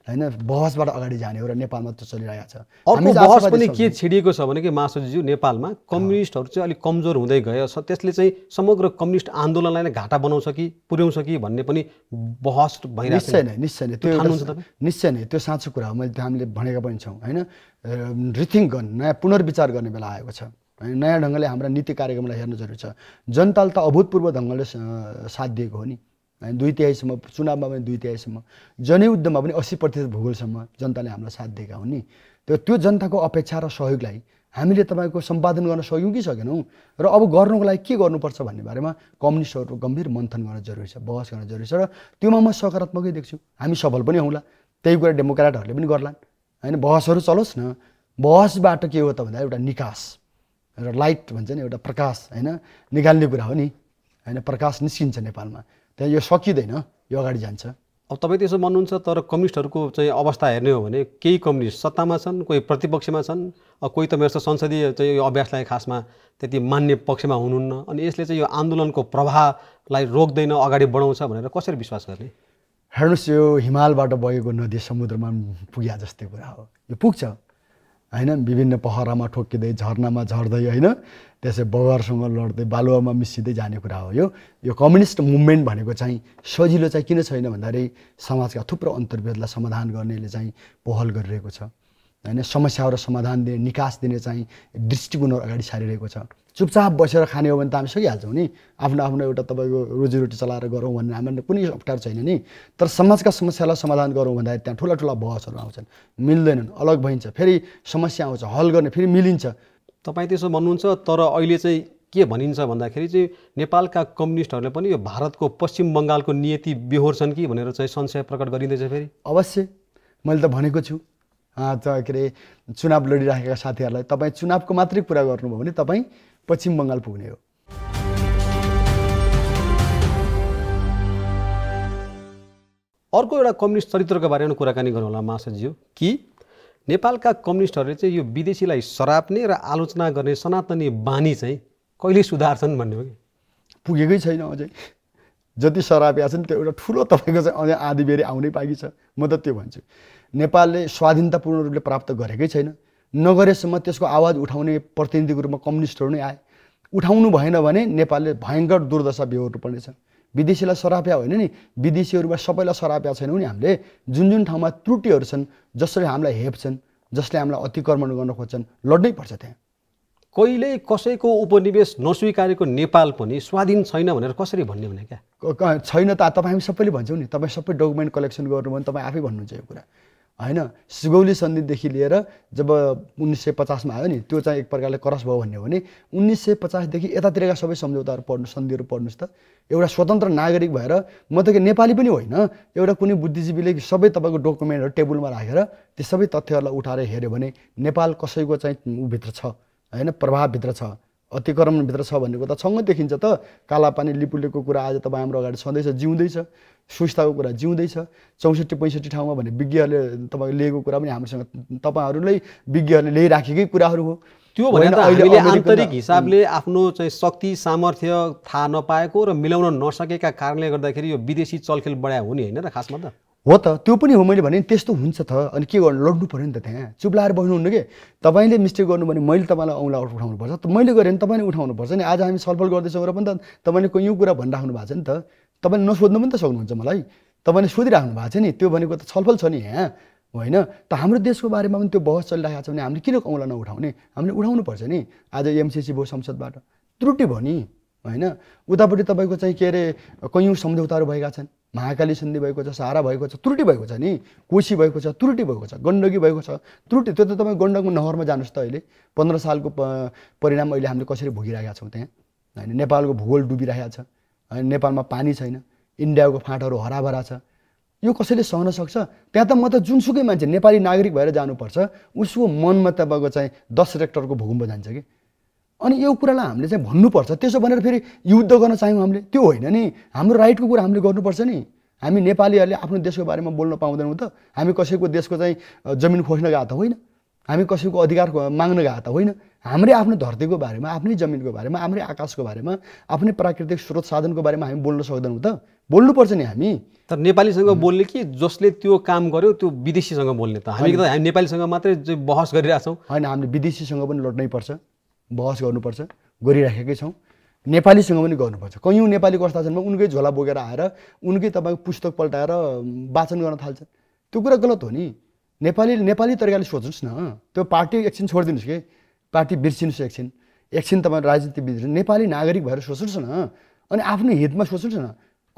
होइन बहसबाट अगाडि जाने हो र नेपालमा त्यो चलिरहेको छ अर्को बहस पनि के छिडिएको छ भने कि महासचिवज्यू नेपालमा कम्युनिस्टहरू चाहिँ अलिक कमजोर हुँदै गयो त्यसले चाहिँ समग्र कम्युनिस्ट आन्दोलनलाई नै घाटा बनाउँछ कि पुर्याउँछ कि भन्ने पनि बहस भइरहेको निश्चय नै निश्चय नै त्यो निश्चय नै त्यो साँचो कुरा हो मैले हामीले भनेका पनि छौँ होइन रिथिङ गर्न नयाँ पुनर्विचार गर्ने बेला आएको छ होइन नयाँ ढङ्गले हाम्रा नीति कार्यक्रमलाई हेर्नु जरुरी छ जनताले त अभूतपूर्व ढङ्गले साथ दिएको हो नि होइन दुई तिहाईसम्म चुनावमा पनि दुई तिहाईसम्म जनयुद्धमा पनि अस्सी प्रतिशत भूगोलसम्म जनताले हामीलाई साथ दिएका हुन् नि त्यो त्यो जनताको अपेक्षा र सहयोगलाई हामीले तपाईँको सम्पादन गर्न सक्यौँ कि सकेनौँ र अब गर्नुको लागि के गर्नुपर्छ भन्ने बारेमा कम्युनिस्टहरूको गम्भीर मन्थन गर्न जरुरी छ बहस गर्न जरुरी छ र त्योमा म सकारात्मकै देख्छु हामी सफल पनि हौँला त्यही कुरा डेमोक्राटहरूले पनि गर्लान् होइन बहसहरू चलोस् न बहसबाट के हो त भन्दा एउटा निकास र लाइट भन्छ नि एउटा प्रकाश होइन निकाल्ने कुरा हो नि होइन प्रकाश निस्किन्छ नेपालमा त्यहाँ यो सकिँदैन यो अगाडि जान्छ अब तपाईँ त्यसो भन्नुहुन्छ तर कम्युनिस्टहरूको चाहिँ अवस्था हेर्ने हो भने केही कम्युनिस्ट सत्तामा छन् कोही प्रतिपक्षमा छन् कोही त मेरो संसदीय चाहिँ यो अभ्यासलाई खासमा त्यति मान्य पक्षमा हुनुहुन्न अनि यसले चाहिँ यो आन्दोलनको प्रभावलाई रोक्दैन अगाडि बढाउँछ भनेर कसरी विश्वास गर्ने हेर्नुहोस् यो हिमालबाट बगेको नदी समुद्रमा पुग्या जस्तै कुरा हो यो पुग्छ होइन विभिन्न पहरामा ठोकिँदै झर्नामा झर्दै होइन त्यसै बगरसँग लड्दै बालुवामा मिसिँदै जाने कुरा हो यो यो कम्युनिस्ट मुभमेन्ट भनेको चाहिँ सजिलो चाहिँ किन छैन भन्दाखेरि समाजका थुप्रो अन्तर्वेदलाई समाधान गर्नेले चाहिँ पहल गरिरहेको छ होइन समस्याहरू समाधान दिने निकास दिने चाहिँ दृष्टिकोणहरू अगाडि सारिरहेको छ चुपचाप बसेर खाने हो भने त हामी सकिहाल्छौँ नि आफ्नो आफ्नो एउटा तपाईँको रोजीरोटी चलाएर गरौँ भन्ने हामीलाई कुनै अप्ठ्यारो छैन नि तर समाजका समस्यालाई समाधान गरौँ भन्दाखेरि त्यहाँ ठुला ठुला बहसहरू आउँछन् मिल्दैनन् अलग भइन्छ फेरि समस्या आउँछ हल गर्ने फेरि मिलिन्छ तपाईँ त्यसो भन्नुहुन्छ तर अहिले चाहिँ के भनिन्छ भन्दाखेरि चाहिँ नेपालका कम्युनिस्टहरूले पनि यो भारतको पश्चिम बङ्गालको नियति बिहोर्छन् कि भनेर चाहिँ संशय प्रकट गरिँदैछ फेरि अवश्य मैले त भनेको छु त के अरे चुनाव लडिराखेका साथीहरूलाई तपाईँ चुनावको मात्रै कुरा गर्नुभयो भने तपाईँ पश्चिम बङ्गाल पुग्ने हो अर्को एउटा कम्युनिस्ट चरित्रको बारेमा कुराकानी गर्नुहोला महाशयज्यू कि नेपालका कम्युनिस्टहरूले चाहिँ यो विदेशीलाई सराप्ने र आलोचना गर्ने सनातनी बानी चाहिँ कहिले सुधार्छन् भन्ने हो कि पुगेकै छैन अझै जति सराप्या छन् त्यो एउटा ठुलो तपाईँको चाहिँ अझै आधी बेरी आउनै बाँकी छ म त त्यो भन्छु नेपालले स्वाधीनतापूर्ण रूपले प्राप्त गरेकै छैन नगरेसम्म त्यसको आवाज उठाउने प्रतिनिधिको रूपमा कम्युनिस्टहरू नै आए उठाउनु भएन भने नेपालले भयङ्कर दुर्दशा बेहोर्नु पर्नेछ विदेशीलाई सराप्या होइन नि विदेशीहरूमा सबैलाई सराप्या छैन नि हामीले जुन जुन ठाउँमा त्रुटिहरू छन् जसले हामीलाई हेप्छन् जसले हामीलाई अतिक्रमण गर्न खोज्छन् लड्नै पर्छ त्यहाँ कहिले कसैको उपनिवेश नस्वीकारेको नेपाल पनि स्वाधीन छैन भनेर कसरी भन्ने भने क्या छैन त तपाईँ हामी सबैले भन्छौँ नि तपाईँ सबै डकुमेन्ट कलेक्सन गर्नुभयो भने तपाईँ आफै भन्नुहुन्छ यो कुरा होइन सुगौली सन्धिदेखि लिएर जब उन्नाइस सय पचासमा आयो नि त्यो चाहिँ एक प्रकारले क्रस भयो भन्ने हो भने उन्नाइस सय पचासदेखि यतातिरका सबै सम्झौताहरू पढ्नु सन्धिहरू पढ्नुहोस् त एउटा स्वतन्त्र नागरिक भएर म त नेपाली पनि होइन एउटा कुनै बुद्धिजीवीले सबै तपाईँको डकुमेन्टहरू टेबलमा राखेर ती सबै तथ्यहरूलाई उठाएर हेऱ्यो भने नेपाल कसैको चाहिँ ऊभित्र छ होइन प्रभावभित्र छ अतिक्रमणभित्र छ भन्ने कुरा त छङ्गै देखिन्छ त कालापानी लिपुलेको कुरा आज तपाईँ हाम्रो अगाडि छँदैछ जिउँदैछ सुस्ताको कुरा जिउँदैछ चौसठी पैँसठी ठाउँमा भने विज्ञहरूले तपाईँको लिएको कुरा पनि हाम्रोसँग नै विज्ञहरूले ल्याइराखेकै कुराहरू हो त्यो भने आन्तरिक हिसाबले आफ्नो चाहिँ शक्ति सामर्थ्य थाहा नपाएको र मिलाउन नसकेका कारणले गर्दाखेरि यो विदेशी चलखेल बढायो हुने होइन र खासमा त हो त त्यो पनि हो मैले भने त्यस्तो हुन्छ त अनि के गर्नु लड्नु पऱ्यो नि त त्यहाँ चुप चुप्लाएर बस्नुहुन्न कि तपाईँले मिस्टेक गर्नु भने मैले तपाईँलाई औँला उठाउनुपर्छ मैले गरेँ भने तपाईँले उठाउनुपर्छ नि आज हामी सलफल गर्दैछौँ र पनि त तपाईँले यो कुरा भनिराख्नु भएको छ नि त तपाईँले नसोध्नु पनि त सक्नुहुन्छ मलाई तपाईँले सोधिराख्नु भएको छ नि त्यो भनेको त छलफल छ नि यहाँ होइन त हाम्रो देशको बारेमा पनि त्यो बहस चलिरहेको छ भने हामीले किन औँला नउठाउने हामीले उठाउनुपर्छ नि आज एमसिसी भयो संसदबाट त्रुटि भयो नि होइन उतापट्टि तपाईँको चाहिँ के अरे कैयौँ सम्झौताहरू भएका छन् महाकाली सन्धि भएको छ सारा भएको छ त्रुटि भएको छ नि कोशी भएको छ त्रुटि भएको छ गण्डकी भएको छ त्रुटि त्यो त तपाईँ गण्डक नहरमा जानुहोस् त अहिले पन्ध्र सालको परिणाम अहिले हामीले कसरी भोगिरहेका छौँ त्यहाँ होइन नेपालको भूगोल डुबिरहेको छ होइन नेपालमा पानी छैन इन्डियाको फाँटहरू हराभरा छ यो कसैले सहन सक्छ त्यहाँ त म त जुनसुकै मान्छे नेपाली नागरिक भएर जानुपर्छ उसको मनमा तपाईँको चाहिँ दस रेक्टरको भूकुम्ब जान्छ कि अनि यो कुरालाई हामीले चाहिँ भन्नुपर्छ त्यसो भनेर फेरि युद्ध गर्न चाह्यौँ हामीले त्यो होइन नि हाम्रो राइटको कुरा हामीले गर्नुपर्छ नि हामी नेपालीहरूले आफ्नो देशको बारेमा बोल्न पाउँदैनौँ त हामी कसैको देशको चाहिँ जमिन खोज्न गएको त होइन हामी कसैको अधिकार माग्न गएको त होइन हाम्रै आफ्नो धरतीको बारेमा आफ्नै जमिनको बारेमा आफ्नै आकाशको बारेमा आफ्नै प्राकृतिक स्रोत साधनको बारेमा हामी बोल्न सक्दैनौँ त बोल्नुपर्छ नि हामी तर नेपालीसँग बोल्ने कि जसले त्यो काम गर्यो त्यो विदेशीसँग बोल्ने त हामी त हामी नेपालीसँग मात्रै बहस गरिरहेछौँ होइन हामीले विदेशीसँग पनि लड्नै पर्छ बहस गर्नुपर्छ गरिराखेकै छौँ नेपालीसँग पनि गर्नुपर्छ कयौँ नेपाली कस्ता छन् उनकै झोला बोकेर आएर उनकै तपाईँको पुस्तक पल्टाएर वाचन गर्न थाल्छन् त्यो कुरा गलत हो नि नेपाली नेपाली तरिकाले सोच्नुहोस् न त्यो पार्टी एकछिन छोडिदिनुहोस् कि पार्टी बिर्सिनुहोस् एकछिन एकछिन तपाईँ राजनीति बिर्सिनु नेपाली नागरिक भएर सोच्नुहोस् न अनि आफ्नो हितमा सोच्नुहोस् न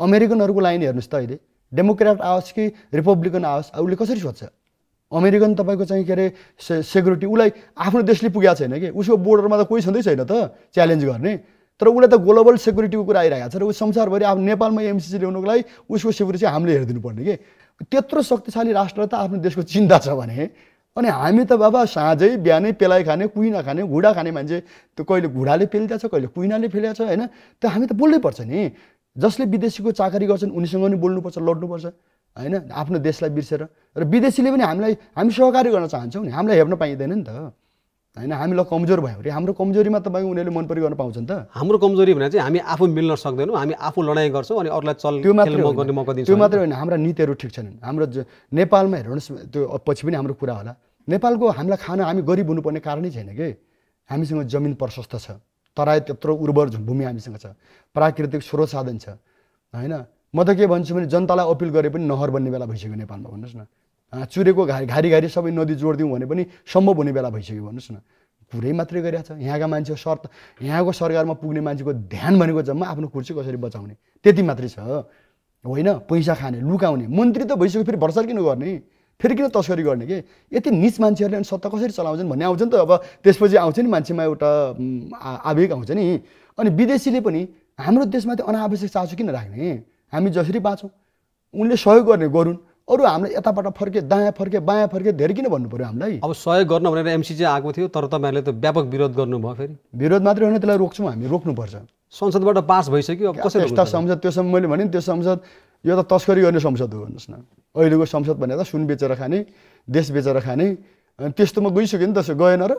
अमेरिकनहरूको लाइन हेर्नुहोस् त अहिले डेमोक्रेट आओस् कि रिपब्लिकन आओस् उसले कसरी सोध्छ अमेरिकन तपाईँको चाहिँ के अरे से सेक्युरिटी उसलाई आफ्नो देशले पुगेको छैन कि उसको बोर्डरमा त कोही छँदै छैन त च्यालेन्ज गर्ने तर उसलाई त ग्लोबल सेक्युरिटीको कुरा आइरहेको छ र ऊ संसारभरि अब नेपालमा एमसिसी ल्याउनुको लागि उसको सेक्युरिटी चाहिँ हामीले पर्ने कि त्यत्रो शक्तिशाली राष्ट्र त आफ्नो देशको चिन्ता छ भने अनि हामी त बाबा साँझै बिहानै पेलाइ खाने कुहिना खाने घुडा खाने मान्छे त्यो कहिले घुडाले छ कहिले कुहिनाले फेलिएको छ होइन त्यो हामी त बोल्नै पर्छ नि जसले विदेशीको चाकरी गर्छन् उनीसँग पनि बोल्नुपर्छ लड्नुपर्छ होइन आफ्नो देशलाई बिर्सेर र विदेशीले पनि हामीलाई हामी सहकारी गर्न चाहन्छौँ नि हामीलाई हेर्न पाइँदैन नि त होइन हामीलाई कमजोर भयो अरे हाम्रो कमजोरीमा तपाईँ उनीहरूले मन परि गर्न पाउँछ नि त हाम्रो कमजोरी भने चाहिँ हामी आफू मिल्न सक्दैनौँ हामी आफू लडाइँ गर्छौँ अनि अरूलाई चल त्यो दिन्छ त्यो मात्रै होइन हाम्रा नीतिहरू ठिक छैनन् हाम्रो नेपालमा हेर्नुहोस् त्यो पछि पनि हाम्रो कुरा होला नेपालको हामीलाई खान हामी गरिब हुनुपर्ने कारणै छैन कि हामीसँग जमिन प्रशस्त छ तराई त्यत्रो उर्वर भूमि हामीसँग छ प्राकृतिक स्रोत साधन छ होइन म त के भन्छु भने जनतालाई अपिल गरे पनि नहर बन्ने बेला भइसक्यो नेपालमा भन्नुहोस् न चुरेको घारी घारी घारी सबै नदी जोडिदिउँ भने पनि सम्भव हुने बेला भइसक्यो भन्नुहोस् न कुरै मात्रै गरिरहेको छ यहाँका मान्छे सर्त यहाँको सरकारमा पुग्ने मान्छेको ध्यान भनेको जम्मा आफ्नो कुर्सी कसरी बचाउने त्यति मात्रै छ होइन पैसा खाने लुकाउने मन्त्री त भइसक्यो फेरि भर्सार किन गर्ने फेरि किन तस्करी गर्ने के यति निच मान्छेहरूले अनि सत्ता कसरी चलाउँछन् भन्ने आउँछ नि त अब त्यसपछि आउँछ नि मान्छेमा एउटा आवेग आउँछ नि अनि विदेशीले पनि हाम्रो देशमा त्यो अनावश्यक चासो किन राख्ने हामी जसरी बाँचौँ उनले सहयोग गर्ने गरून् अरू हामीलाई यताबाट फर्के दायाँ फर्के बायाँ फर्के धेरै किन भन्नु पऱ्यो हामीलाई अब सहयोग गर्न भनेर एमसिसी आएको थियो तर तपाईँहरूले त व्यापक विरोध गर्नुभयो फेरि विरोध मात्रै होइन त्यसलाई रोक्छौँ हामी रोक्नुपर्छ संसदबाट पास भइसक्यो अब कसरी यस्ता संसद त्यो समय मैले भने त्यो संसद यो त तस्करी गर्ने संसद हो भन्नुहोस् न अहिलेको संसद भनेर सुन बेचेर खाने देश बेचेर खाने अनि त्यस्तोमा गइसक्यो नि त गएन र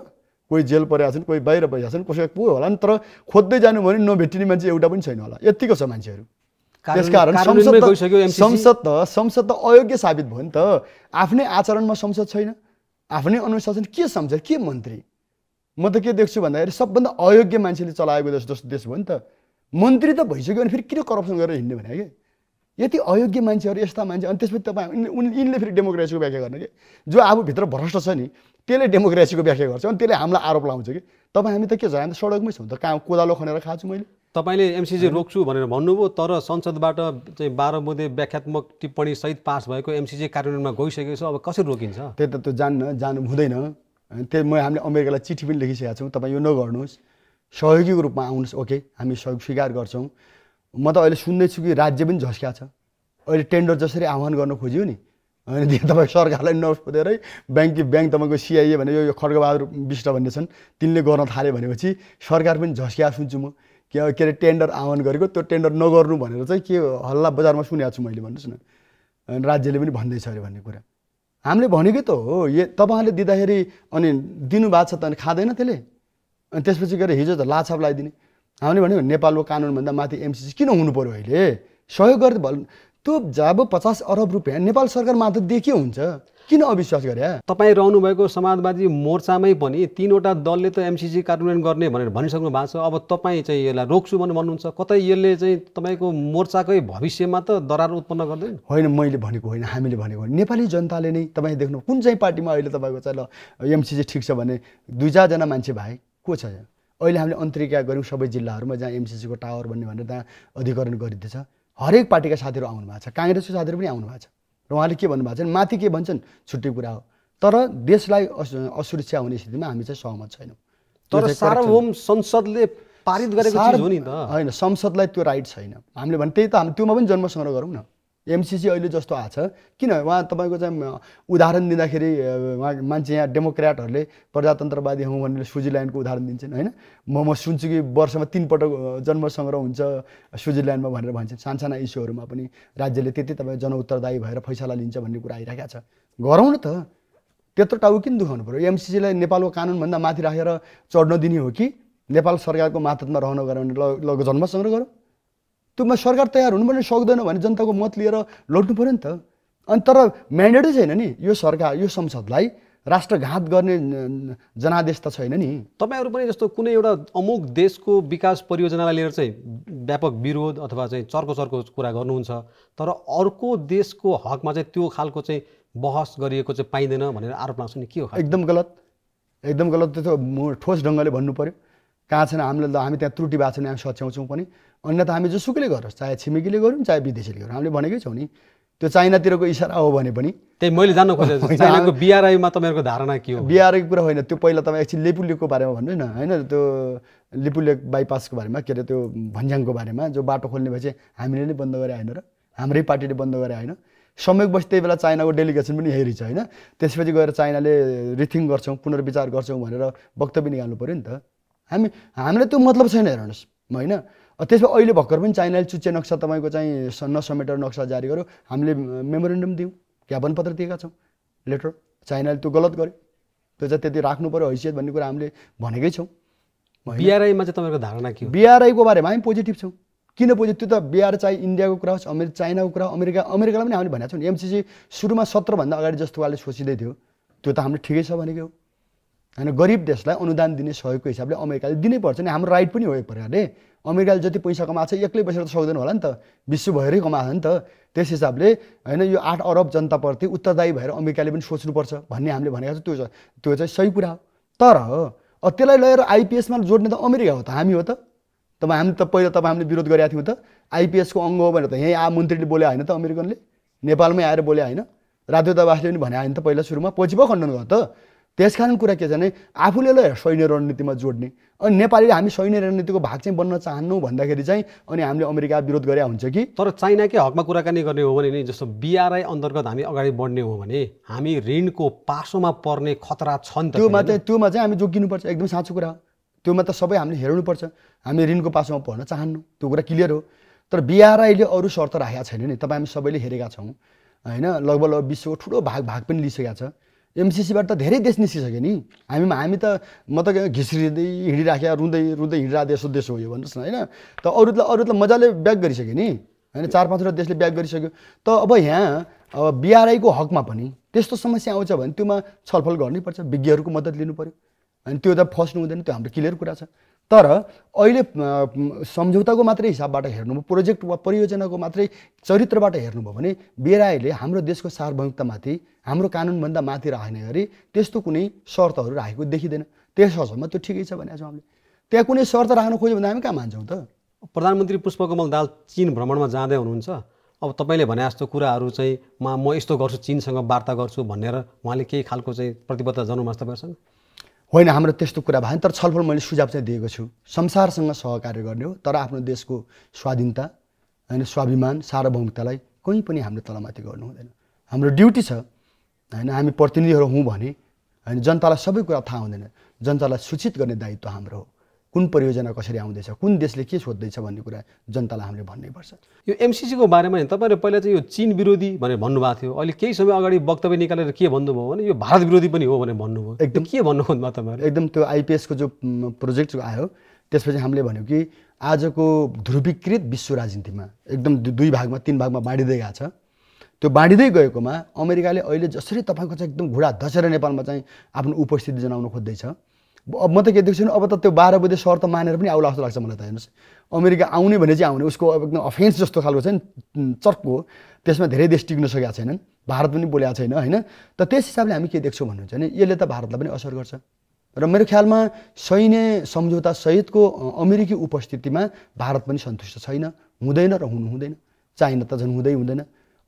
कोही जेल परेका छन् कोही बाहिर परेका छन् कसैको पो होला नि तर खोज्दै जानु भने नभेटिने मान्छे एउटा पनि छैन होला यत्तिको छ मान्छेहरू त्यस कारण संसद संसद त संसद त अयोग्य साबित भयो नि त आफ्नै आचरणमा संसद छैन आफ्नै अनुशासन के संसद के मन्त्री म त के देख्छु भन्दाखेरि सबभन्दा अयोग्य मान्छेले चलाएको देश जस्तो देश भयो नि त मन्त्री त भइसक्यो भने फेरि किन करप्सन गरेर हिँड्ने भने कि यति अयोग्य मान्छेहरू यस्ता मान्छे अनि त्यसपछि तपाईँ यिनले फेरि डेमोक्रेसीको व्याख्या गर्ने कि जो आफूभित्र भ्रष्ट छ नि त्यसले डेमोक्रेसीको व्याख्या गर्छ अनि त्यसले हामीलाई आरोप लाउँछ कि तपाईँ हामी त के छ हामी त सडकमै छौँ त कहाँ कोदालो खनेर खाएको मैले तपाईँले एमसिसी रोक्छु भनेर भन्नुभयो तर संसदबाट चाहिँ बाह्र बुधे व्याख्यात्मक टिप्पणी सहित पास भएको एमसिसी कार्यान्वयनमा गइसकेको छ अब कसरी रोकिन्छ त्यही त त्यो जान्न जानु हुँदैन त्यही म हामीले अमेरिकालाई चिठी पनि लेखिसकेका छौँ तपाईँ यो नगर्नुहोस् सहयोगीको रूपमा आउनुहोस् ओके हामी सहयोग स्वीकार गर्छौँ म त अहिले सुन्दैछु कि राज्य पनि झस्किया छ अहिले टेन्डर जसरी आह्वान गर्न खोज्यो नि होइन त्यहाँ तपाईँ सरकारलाई नसोधेरै ब्याङ्क ब्याङ्क तपाईँको सिआइए भने यो खड्गबहादुर विष्ट भन्ने छन् तिनले गर्न थाल्यो भनेपछि सरकार पनि झस्किया सुन्छु म के के अरे टेन्डर आह्वान गरेको त्यो टेन्डर नगर्नु भनेर चाहिँ के हल्ला बजारमा सुनेको छु मैले भन्नुहोस् न राज्यले पनि भन्दैछ अरे भन्ने कुरा हामीले भनेकै त हो ए तपाईँहरूले दिँदाखेरि अनि दिनुभएको छ त अनि खाँदैन त्यसले अनि त्यसपछि गएर हिजो त लाछाप लगाइदिने हामीले भन्यो नेपालको कानुनभन्दा माथि एमसिसी किन हुनु पऱ्यो अहिले सहयोग गर्दै त्यो जाब पचास अरब रुपियाँ नेपाल सरकार मात्र देखियो हुन्छ किन अविश्वास गरे तपाईँ रहनुभएको समाजवादी मोर्चामै पनि तिनवटा दलले त एमसिसी कार्यान्वयन गर्ने भनेर भनिसक्नु भएको छ अब तपाईँ चाहिँ यसलाई रोक्छु भनेर भन्नुहुन्छ कतै यसले चाहिँ तपाईँको मोर्चाकै भविष्यमा त दरार उत्पन्न गर्दैन होइन मैले भनेको होइन हामीले भनेको होइन नेपाली जनताले नै तपाईँ देख्नु कुन चाहिँ पार्टीमा अहिले तपाईँको चाहिँ ल एमसिसी ठिक छ भने दुई चारजना मान्छे भाइ को छ अहिले हामीले अन्तरिका गऱ्यौँ सबै जिल्लाहरूमा जहाँ एमसिसीको टावर भन्ने भनेर त्यहाँ अधिकरण गरिँदैछ हरेक पार्टीका साथीहरू आउनु भएको छ काङ्ग्रेसको साथीहरू पनि आउनु भएको छ र उहाँले के भन्नुभएको छ माथि के भन्छन् छुट्टै कुरा हो तर देशलाई असुरक्षा हुने स्थितिमा हामी चाहिँ सहमत छैनौँ तर सार्वभौम संसदले पारित गरेको होइन संसदलाई त्यो राइट छैन हामीले भने त्यही त हामी त्योमा पनि जन्मसङ्ग्रह गरौँ न एमसिसी अहिले जस्तो आएको छ किन उहाँ तपाईँको चाहिँ उदाहरण दिँदाखेरि उहाँ मान्छे यहाँ डेमोक्राटहरूले प्रजातन्त्रवादी हौँ भनेर स्विजरल्यान्डको उदाहरण दिन्छन् होइन म म सुन्छु कि वर्षमा तिनपटक जन्मसङ्ग्रह हुन्छ स्विजरल्यान्डमा भनेर भन्छन् सानसाना इस्युहरूमा पनि राज्यले त्यति तपाईँ जनउत्तरदायी भएर फैसला लिन्छ भन्ने कुरा आइरहेको छ गरौँ न त त्यत्रो टाउ किन दुखाउनु पऱ्यो एमसिसीलाई नेपालको कानुनभन्दा माथि राखेर चढ्न दिने हो कि नेपाल सरकारको मातहतमा रहन गराउने ल ल जन्मसङ्ग्रह गरौँ त्योमा सरकार तयार हुनु पनि सक्दैन भने जनताको मत लिएर लड्नु पऱ्यो नि त अनि तर म्यान्डेटै छैन नि यो सरकार यो संसदलाई राष्ट्रघात गर्ने जनादेश त छैन नि तपाईँहरू पनि जस्तो कुनै एउटा अमुक देशको विकास परियोजनालाई लिएर चाहिँ व्यापक विरोध अथवा चाहिँ चर्को चर्को कुरा गर्नुहुन्छ तर अर्को देशको हकमा चाहिँ त्यो खालको चाहिँ बहस गरिएको चाहिँ पाइँदैन भनेर आरोप लाग्छ नि के हो एकदम गलत एकदम गलत त्यो ठोस ढङ्गले भन्नु पऱ्यो कहाँ छैन हामीलाई ल हामी त्यहाँ त्रुटि भएको छैन हामी सच्याउँछौँ पनि अन्यथा हामी जोसुकैले गरोस् चाहे छिमेकीले गरौँ चाहे विदेशीले गरौँ हामीले भनेकै छौँ नि त्यो चाइनातिरको इसारा हो भने पनि त्यही मैले जान्न खोजेको बिआरआईमा तपाईँहरूको धारणा के हो बिआरआईको कुरा होइन त्यो पहिला तपाईँ एकछिन लेपुलेकको बारेमा भन्नु न होइन त्यो लिपुलेक बाइपासको बारेमा के अरे त्यो भन्ज्याङको बारेमा जो बाटो खोल्ने भएपछि हामीले नै बन्द गरे होइन र हाम्रै पार्टीले बन्द गरे होइन संयोगवश त्यही बेला चाइनाको डेलिगेसन पनि हेरिन्छ होइन त्यसपछि गएर चाइनाले रिथिङ गर्छौँ पुनर्विचार गर्छौँ भनेर वक्तव्य निकाल्नु पऱ्यो नि त हामी हामीलाई त्यो मतलब छैन हेर्नुहोस् होइन त्यसमा अहिले भर्खर पनि चाइनाले चुच्चे नक्सा तपाईँको चाहिँ नसमेटेर नक्सा जारी गर्यो हामीले मेमोरेन्डम दियौँ ज्ञापन पत्र दिएका छौँ लेटर चाइनाले त्यो गलत गर्यो त्यो चाहिँ त्यति राख्नु पऱ्यो हैसियत भन्ने कुरा हामीले भनेकै छौँ बिआरआईमा चाहिँ तपाईँको धारणा के हो बिआरआईको बारेमा हामी पोजिटिभ छौँ किन पोजिटिभ त्यो त बिहार चाहिँ इन्डियाको कुरा होस् अमेरिका चाइनाको कुरा अमेरिका अमेरिकालाई पनि हामीले भनेको छौँ एमसिसी सुरुमा सत्रभन्दा अगाडि जस्तो उहाँले सोचिँदै थियो त्यो त हामीले ठिकै छ भनेकै हो होइन गरिब देशलाई अनुदान दिने सहयोगको हिसाबले अमेरिकाले दिनै पर्छ नि हाम्रो राइट पनि हो एक प्रकारले अमेरिकाले जति पैसा कमाएको छ एक्लै बसेर त सक्दैन होला नि त विश्वभरि भएरै कमाएको नि त त्यस हिसाबले होइन यो आठ अरब जनताप्रति उत्तरदायी भएर अमेरिकाले पनि सोच्नुपर्छ भन्ने हामीले भनेको छ त्यो त्यो चाहिँ सही कुरा हो तर त्यसलाई लगेर आइपिएसमा जोड्ने त अमेरिका हो त हामी हो त तब हामी त पहिला तपाईँ हामीले विरोध गरेका थियौँ त आइपिएसको अङ्ग हो भनेर त यहीँ आ मन्त्रीले बोले होइन त अमेरिकनले नेपालमै आएर बोले होइन राजदूतावासले पनि भने होइन त पहिला सुरुमा पछि पो खण्डन गयो त त्यस कारण कुरा के छ भने आफूले ल सैन्य रणनीतिमा जोड्ने अनि नेपालीले हामी सैन्य रणनीतिको भाग चाहिँ बन्न चाहन्नौँ भन्दाखेरि चाहिँ अनि हामीले अमेरिका विरोध गरे हुन्छ कि तर चाइनाकै हकमा कुराकानी गर्ने हो भने नि जस्तो बिआरआई अन्तर्गत हामी अगाडि बढ्ने हो भने हामी ऋणको पासोमा पर्ने खतरा छन् त्योमा चाहिँ त्योमा चाहिँ हामी जोगिनुपर्छ एकदम साँचो कुरा हो त्योमा त सबै हामीले हेर्नुपर्छ हामी ऋणको पासोमा पर्न चाहन्नौँ त्यो कुरा क्लियर हो तर बिआरआईले अरू शर्त राखेका छैन नि तपाईँ हामी सबैले हेरेका छौँ होइन लगभग लगभग विश्वको ठुलो भाग भाग पनि लिइसकेका छ एमसिसीबाट त धेरै देश निस्किसक्यो नि हामी हामी त म त घिस्रिँदै हिँडिराखेँ रुँदै रुँदै हिँडिरहेको देश देश हो यो भन्नुहोस् न होइन त अरू त मजाले ब्याक गरिसक्यो नि होइन चार पाँचवटा देशले ब्याक गरिसक्यो त अब यहाँ अब बिआरआईको हकमा पनि त्यस्तो समस्या आउँछ भने त्योमा छलफल गर्नै पर्छ विज्ञहरूको मद्दत लिनु पऱ्यो अनि त्यो त फस्नु हुँदैन त्यो हाम्रो क्लियर कुरा छ तर अहिले सम्झौताको मात्रै हिसाबबाट हेर्नुभयो प्रोजेक्ट वा परियोजनाको मात्रै चरित्रबाट हेर्नुभयो भने बेरायले हाम्रो देशको सार्वभौमिकतामाथि हाम्रो कानुनभन्दा माथि राख्ने गरी त्यस्तो कुनै शर्तहरू राखेको देखिँदैन त्यसमा त्यो ठिकै छ भने हामीले त्यहाँ कुनै शर्त राख्न खोज्यो भने हामी कहाँ मान्छौँ त प्रधानमन्त्री पुष्पकमल दाल चिन भ्रमणमा जाँदै हुनुहुन्छ अब तपाईँले भने जस्तो कुराहरू चाहिँ म म यस्तो गर्छु चिनसँग वार्ता गर्छु भनेर उहाँले केही खालको चाहिँ प्रतिबद्ध छ तपाईँहरूसँग होइन हाम्रो त्यस्तो कुरा भएन तर छलफल मैले सुझाव चाहिँ दिएको छु संसारसँग सहकार्य गर्ने हो तर आफ्नो देशको स्वाधीनता होइन स्वाभिमान सार्वभौमिकतालाई कहीँ पनि हामीले तलमाथि गर्नु हुँदैन हाम्रो ड्युटी छ होइन हामी प्रतिनिधिहरू हौँ भने होइन जनतालाई सबै कुरा थाहा हुँदैन जनतालाई सूचित गर्ने दायित्व हाम्रो हो कुन परियोजना कसरी आउँदैछ कुन देशले के सोध्दैछ भन्ने कुरा जनतालाई हामीले भन्नैपर्छ यो एमसिसीको बारेमा तपाईँले पहिला चाहिँ यो चिन विरोधी भनेर भन्नुभएको थियो अहिले केही समय अगाडि वक्तव्य निकालेर के भन्नुभयो भने यो भारत विरोधी पनि हो भनेर भन्नुभयो एकदम के भन्नुभयो खोज्नुभयो तपाईँहरू एकदम त्यो आइपिएसको जो प्रोजेक्ट आयो त्यसपछि हामीले भन्यो कि आजको ध्रुवीकृत विश्व राजनीतिमा एकदम दुई भागमा तिन भागमा बाँडिँदै गएको छ त्यो बाँडिँदै गएकोमा अमेरिकाले अहिले जसरी तपाईँको चाहिँ एकदम घुडा धसेर नेपालमा चाहिँ आफ्नो उपस्थिति जनाउन खोज्दैछ अब म त के देख्छु अब त त्यो बाह्र बुधे शर्त मानेर पनि आउला जस्तो लाग्छ मलाई त हेर्नुहोस् अमेरिका आउने भने चाहिँ आउने उसको अब एकदम अफेन्स जस्तो खालको छ नि चर्को त्यसमा धेरै देश टिक्न सकेका छैनन् भारत पनि बोलेको छैन होइन त त्यस हिसाबले हामी के देख्छौँ भन्नुहुन्छ भने यसले त भारतलाई पनि असर गर्छ र मेरो ख्यालमा सैन्य सम्झौता सहितको अमेरिकी उपस्थितिमा भारत पनि सन्तुष्ट छैन हुँदैन र हुनु हुँदैन चाइना त झन् हुँदै हुँदैन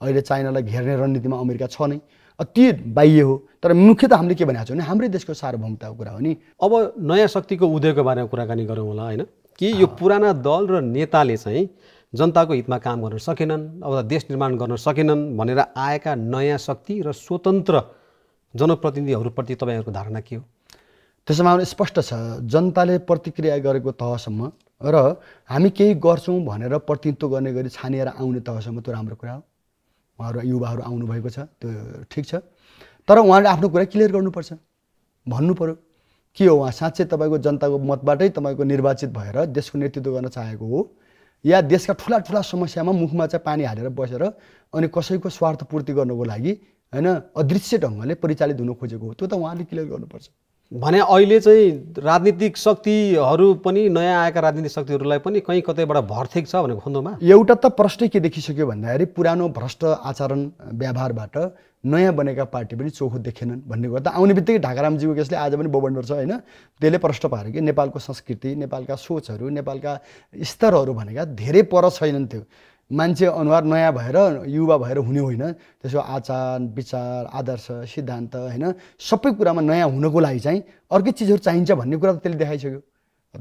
अहिले चाइनालाई घेर्ने रणनीतिमा अमेरिका छ नै अति बाह्य हो तर मुख्य त हामीले के भनेको छौँ भने हाम्रै देशको सार्वभौमताको कुरा हो नि अब नयाँ शक्तिको उदयको बारेमा कुराकानी गरौँ होला होइन कि यो पुराना दल र नेताले चाहिँ जनताको हितमा काम गर्न सकेनन् अथवा देश निर्माण गर्न सकेनन् भनेर आएका नयाँ शक्ति र स्वतन्त्र जनप्रतिनिधिहरूप्रति तपाईँहरूको धारणा के हो त्यसमा स्पष्ट छ जनताले प्रतिक्रिया गरेको तहसम्म र हामी केही गर्छौँ भनेर प्रतिनिधित्व गर्ने गरी छानिएर आउने तहसम्म त्यो राम्रो कुरा हो उहाँहरू युवाहरू आउनुभएको छ त्यो ठिक छ तर उहाँले आफ्नो कुरा क्लियर गर्नुपर्छ भन्नु पऱ्यो के हो उहाँ साँच्चै तपाईँको जनताको मतबाटै तपाईँको निर्वाचित भएर देशको नेतृत्व गर्न चाहेको हो या देशका ठुला ठुला समस्यामा मुखमा चाहिँ पानी हालेर बसेर अनि कसैको स्वार्थ पूर्ति गर्नको लागि होइन अदृश्य ढङ्गले परिचालित हुन खोजेको हो त्यो त उहाँले क्लियर गर्नुपर्छ भने अहिले चाहिँ राजनीतिक शक्तिहरू पनि नयाँ आएका राजनीतिक शक्तिहरूलाई पनि कहीँ कतैबाट भर्थेक छ भनेको खोज्नुमा एउटा त प्रश्न के देखिसक्यो भन्दाखेरि पुरानो भ्रष्ट आचरण व्यवहारबाट नयाँ बनेका पार्टी पनि चोखो देखेनन् भन्ने गर्दा आउने बित्तिकै ढाकारामजीको केसले आज पनि बोबन्डर छ होइन त्यसले प्रश्न पार्यो कि नेपालको संस्कृति नेपालका सोचहरू नेपालका स्तरहरू भनेका धेरै पर छैनन् त्यो मान्छे अनुहार नयाँ भएर युवा भएर हुने होइन त्यसको आचार विचार आदर्श सिद्धान्त होइन सबै कुरामा नयाँ हुनको लागि चाहिँ अर्कै चिजहरू चाहिन्छ भन्ने कुरा त त्यसले देखाइसक्यो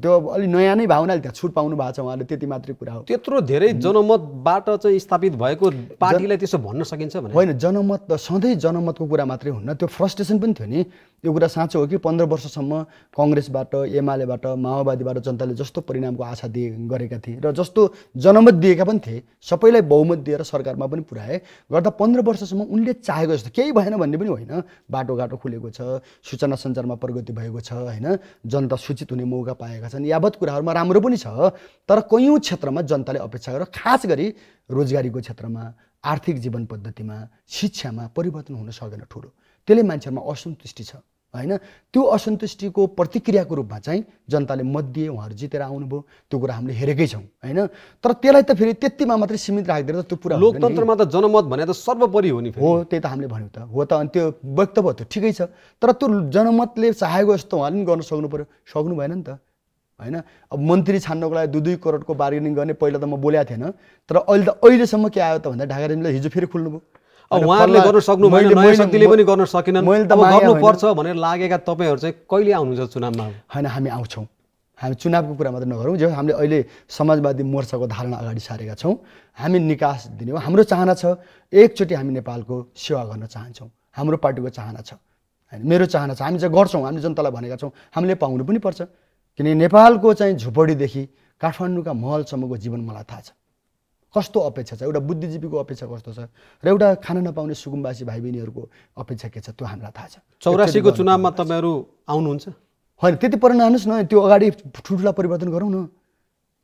त्यो अब अलिक नयाँ नै भावनाले त्यहाँ छुट पाउनु भएको छ उहाँले त्यति मात्रै कुरा हो त्यत्रो धेरै जनमतबाट चाहिँ स्थापित भएको पार्टीलाई त्यसो भन्न सकिन्छ होइन जनमत त सधैँ जनमतको कुरा मात्रै हुन्न त्यो फ्रस्ट्रेसन पनि थियो नि यो कुरा साँचो हो कि पन्ध्र वर्षसम्म कङ्ग्रेसबाट एमालेबाट माओवादीबाट जनताले जस्तो परिणामको आशा दिए गरेका थिए र जस्तो जनमत दिएका पनि थिए सबैलाई बहुमत दिएर सरकारमा पनि पुऱ्याए गर्दा पन्ध्र वर्षसम्म उनले चाहेको जस्तो केही भएन भन्ने पनि होइन बाटोघाटो खुलेको छ सूचना सञ्चारमा प्रगति भएको छ होइन जनता सूचित हुने मौका पाएका छन् यावत कुराहरूमा राम्रो पनि छ तर कैयौँ क्षेत्रमा जनताले अपेक्षा गरेर खास गरी रोजगारीको क्षेत्रमा आर्थिक जीवन पद्धतिमा शिक्षामा परिवर्तन हुन सकेन ठुलो त्यसले मान्छेहरूमा असन्तुष्टि छ होइन त्यो असन्तुष्टिको प्रतिक्रियाको रूपमा चाहिँ जनताले मत दिए उहाँहरू जितेर आउनुभयो त्यो कुरा हामीले हेरेकै छौँ होइन तर त्यसलाई त फेरि त्यतिमा मात्रै सीमित राखिदिएर त्यो कुरा लोकतन्त्रमा त जनमत भने त सर्वोपरि हो नि हो त्यही त हामीले भन्यौँ त हो त अनि त्यो व्यक्त भयो त ठिकै छ तर त्यो जनमतले चाहेको जस्तो उहाँले पनि गर्न सक्नु पऱ्यो सक्नु भएन नि त होइन अब मन्त्री छान्नको लागि दुई दुई करोडको बार्गेनिङ गर्ने पहिला त म बोलेको थिएन तर अहिले त अहिलेसम्म के आयो त भन्दा ढाका हिजो फेरि खुल्नुभयो उहाँहरूले गर्न सक्नु शक्तिले पनि गर्न सकेनन् अब गर्नुपर्छ भनेर लागेका तपाईँहरू चाहिँ कहिले आउनुहुन्छ चुनावमा होइन हामी आउँछौँ हामी चुनावको कुरा मात्र नगरौँ जो हामीले अहिले समाजवादी मोर्चाको धारणा अगाडि सारेका छौँ हामी निकास दिने हो हाम्रो चाहना छ एकचोटि हामी नेपालको सेवा गर्न चाहन्छौँ हाम्रो पार्टीको चाहना छ होइन मेरो चाहना छ हामी चाहिँ गर्छौँ हामी जनतालाई भनेका छौँ हामीले पाउनु पनि पर्छ किनकि नेपालको चाहिँ झुपडीदेखि काठमाडौँका महलसम्मको जीवन मलाई थाहा छ कस्तो अपेक्षा छ एउटा बुद्धिजीवीको अपेक्षा कस्तो छ र एउटा खान नपाउने सुकुम्बासी भाइ बहिनीहरूको अपेक्षा के छ त्यो हामीलाई थाहा छ चौरासीको चुनावमा तपाईँहरू आउनुहुन्छ होइन त्यति पर नहाल्नुहोस् न त्यो अगाडि ठुल्ठुला परिवर्तन गरौँ न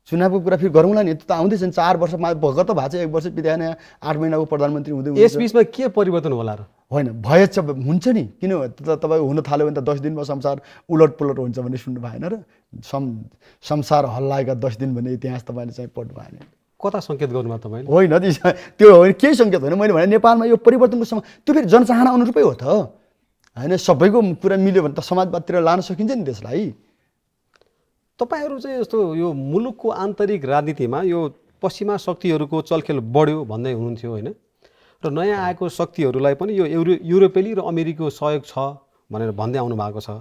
चुनावको कुरा फेरि गरौँला नि त्यो त आउँदैछ नि चार वर्षमा भर्खर त भएको छ एक वर्ष बिदा नयाँ आठ महिनाको प्रधानमन्त्री हुँदै यस बिचमा के परिवर्तन होला र होइन भए चाहिँ हुन्छ नि किन तपाईँ हुन थाल्यो भने त दस दिनमा संसार उलट पुलट हुन्छ भन्ने सुन्नु भएन र संसार हल्लाएका दस दिन भन्ने इतिहास तपाईँले चाहिँ पढ्नु भएन कता सङ्केत गर्नुभयो तपाईँ होइन त्यो होइन केही सङ्केत होइन मैले भने नेपालमा यो परिवर्तनको समय त्यो फेरि जनचाहना अनुरूपै हो त होइन सबैको कुरा मिल्यो भने त समाजवादतिर लान सकिन्छ नि त्यसलाई तपाईँहरू चाहिँ यस्तो यो मुलुकको आन्तरिक राजनीतिमा यो पश्चिमा शक्तिहरूको चलखेल बढ्यो भन्दै हुनुहुन्थ्यो होइन र नयाँ आएको शक्तिहरूलाई पनि यो युरो युरोपेली र अमेरिकीको सहयोग छ भनेर भन्दै आउनु भएको छ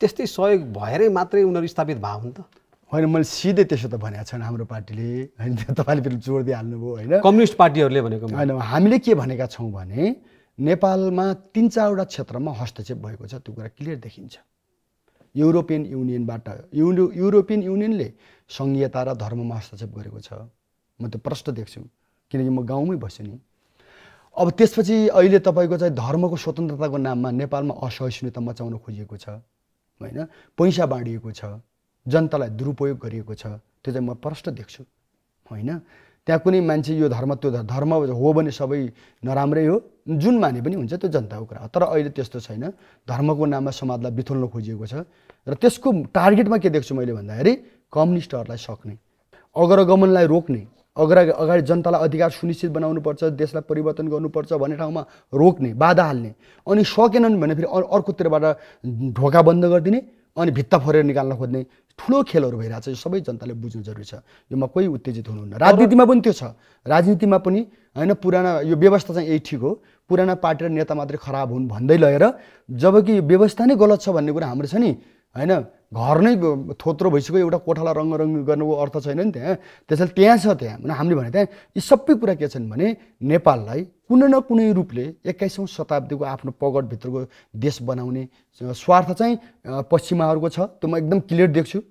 त्यस्तै सहयोग भएरै मात्रै उनीहरू स्थापित भए हुन् त होइन मैले सिधै त्यसो त भनेको छैन हाम्रो पार्टीले होइन तपाईँले फेरि जोड दिइहाल्नुभयो होइन कम्युनिस्ट पार्टीहरूले भनेको होइन हामीले के भनेका छौँ भने नेपालमा तिन चारवटा क्षेत्रमा हस्तक्षेप भएको छ त्यो कुरा क्लियर देखिन्छ युरोपियन युनियनबाट युरो युरोपियन युनियनले सङ्घीयता र धर्ममा हस्तक्षेप गरेको छ म त्यो प्रष्ट देख्छु किनकि म गाउँमै बस्छु नि अब त्यसपछि अहिले तपाईँको चाहिँ धर्मको स्वतन्त्रताको नाममा नेपालमा असहिष्णुता मचाउन खोजिएको छ होइन पैसा बाँडिएको छ जनतालाई दुरुपयोग गरिएको छ त्यो चाहिँ म प्रष्ट देख्छु होइन त्यहाँ कुनै मान्छे यो धर्म त्यो धर्म हो भने सबै नराम्रै हो जुन माने पनि हुन्छ त्यो जनताको कुरा हो तर अहिले त्यस्तो छैन धर्मको नाममा समाजलाई बिथोल्न खोजिएको छ र त्यसको टार्गेटमा के देख्छु मैले भन्दाखेरि कम्युनिस्टहरूलाई सक्ने अग्रगमनलाई रोक्ने अग्र अगाडि जनतालाई अधिकार सुनिश्चित बनाउनुपर्छ देशलाई परिवर्तन गर्नुपर्छ भन्ने ठाउँमा रोक्ने बाधा हाल्ने अनि सकेनन् भने फेरि अर्कोतिरबाट ढोका बन्द गरिदिने अनि भित्ता फोरेर निकाल्न खोज्ने ठुलो खेलहरू भइरहेको छ यो सबै जनताले बुझ्नु जरुरी छ यो म कोही उत्तेजित हुनुहुन्न राजनीतिमा पनि त्यो छ राजनीतिमा पनि होइन पुराना यो व्यवस्था चाहिँ यही ठिक हो पुराना पार्टी र नेता मात्रै खराब हुन् भन्दै लगेर जबकि यो व्यवस्था नै गलत छ भन्ने कुरा हाम्रो छ नि होइन घर नै थोत्रो भइसक्यो एउटा कोठालाई रङ्गरङ गर्नुको अर्थ छैन नि त्यहाँ त्यसैले त्यहाँ छ त्यहाँ हामीले भने त्यहाँ यी सबै कुरा के छन् भने नेपाललाई कुनै न कुनै रूपले एक्काइसौँ शताब्दीको आफ्नो पगडभित्रको देश बनाउने स्वार्थ चाहिँ पश्चिमाहरूको छ त्यो म एकदम क्लियर देख्छु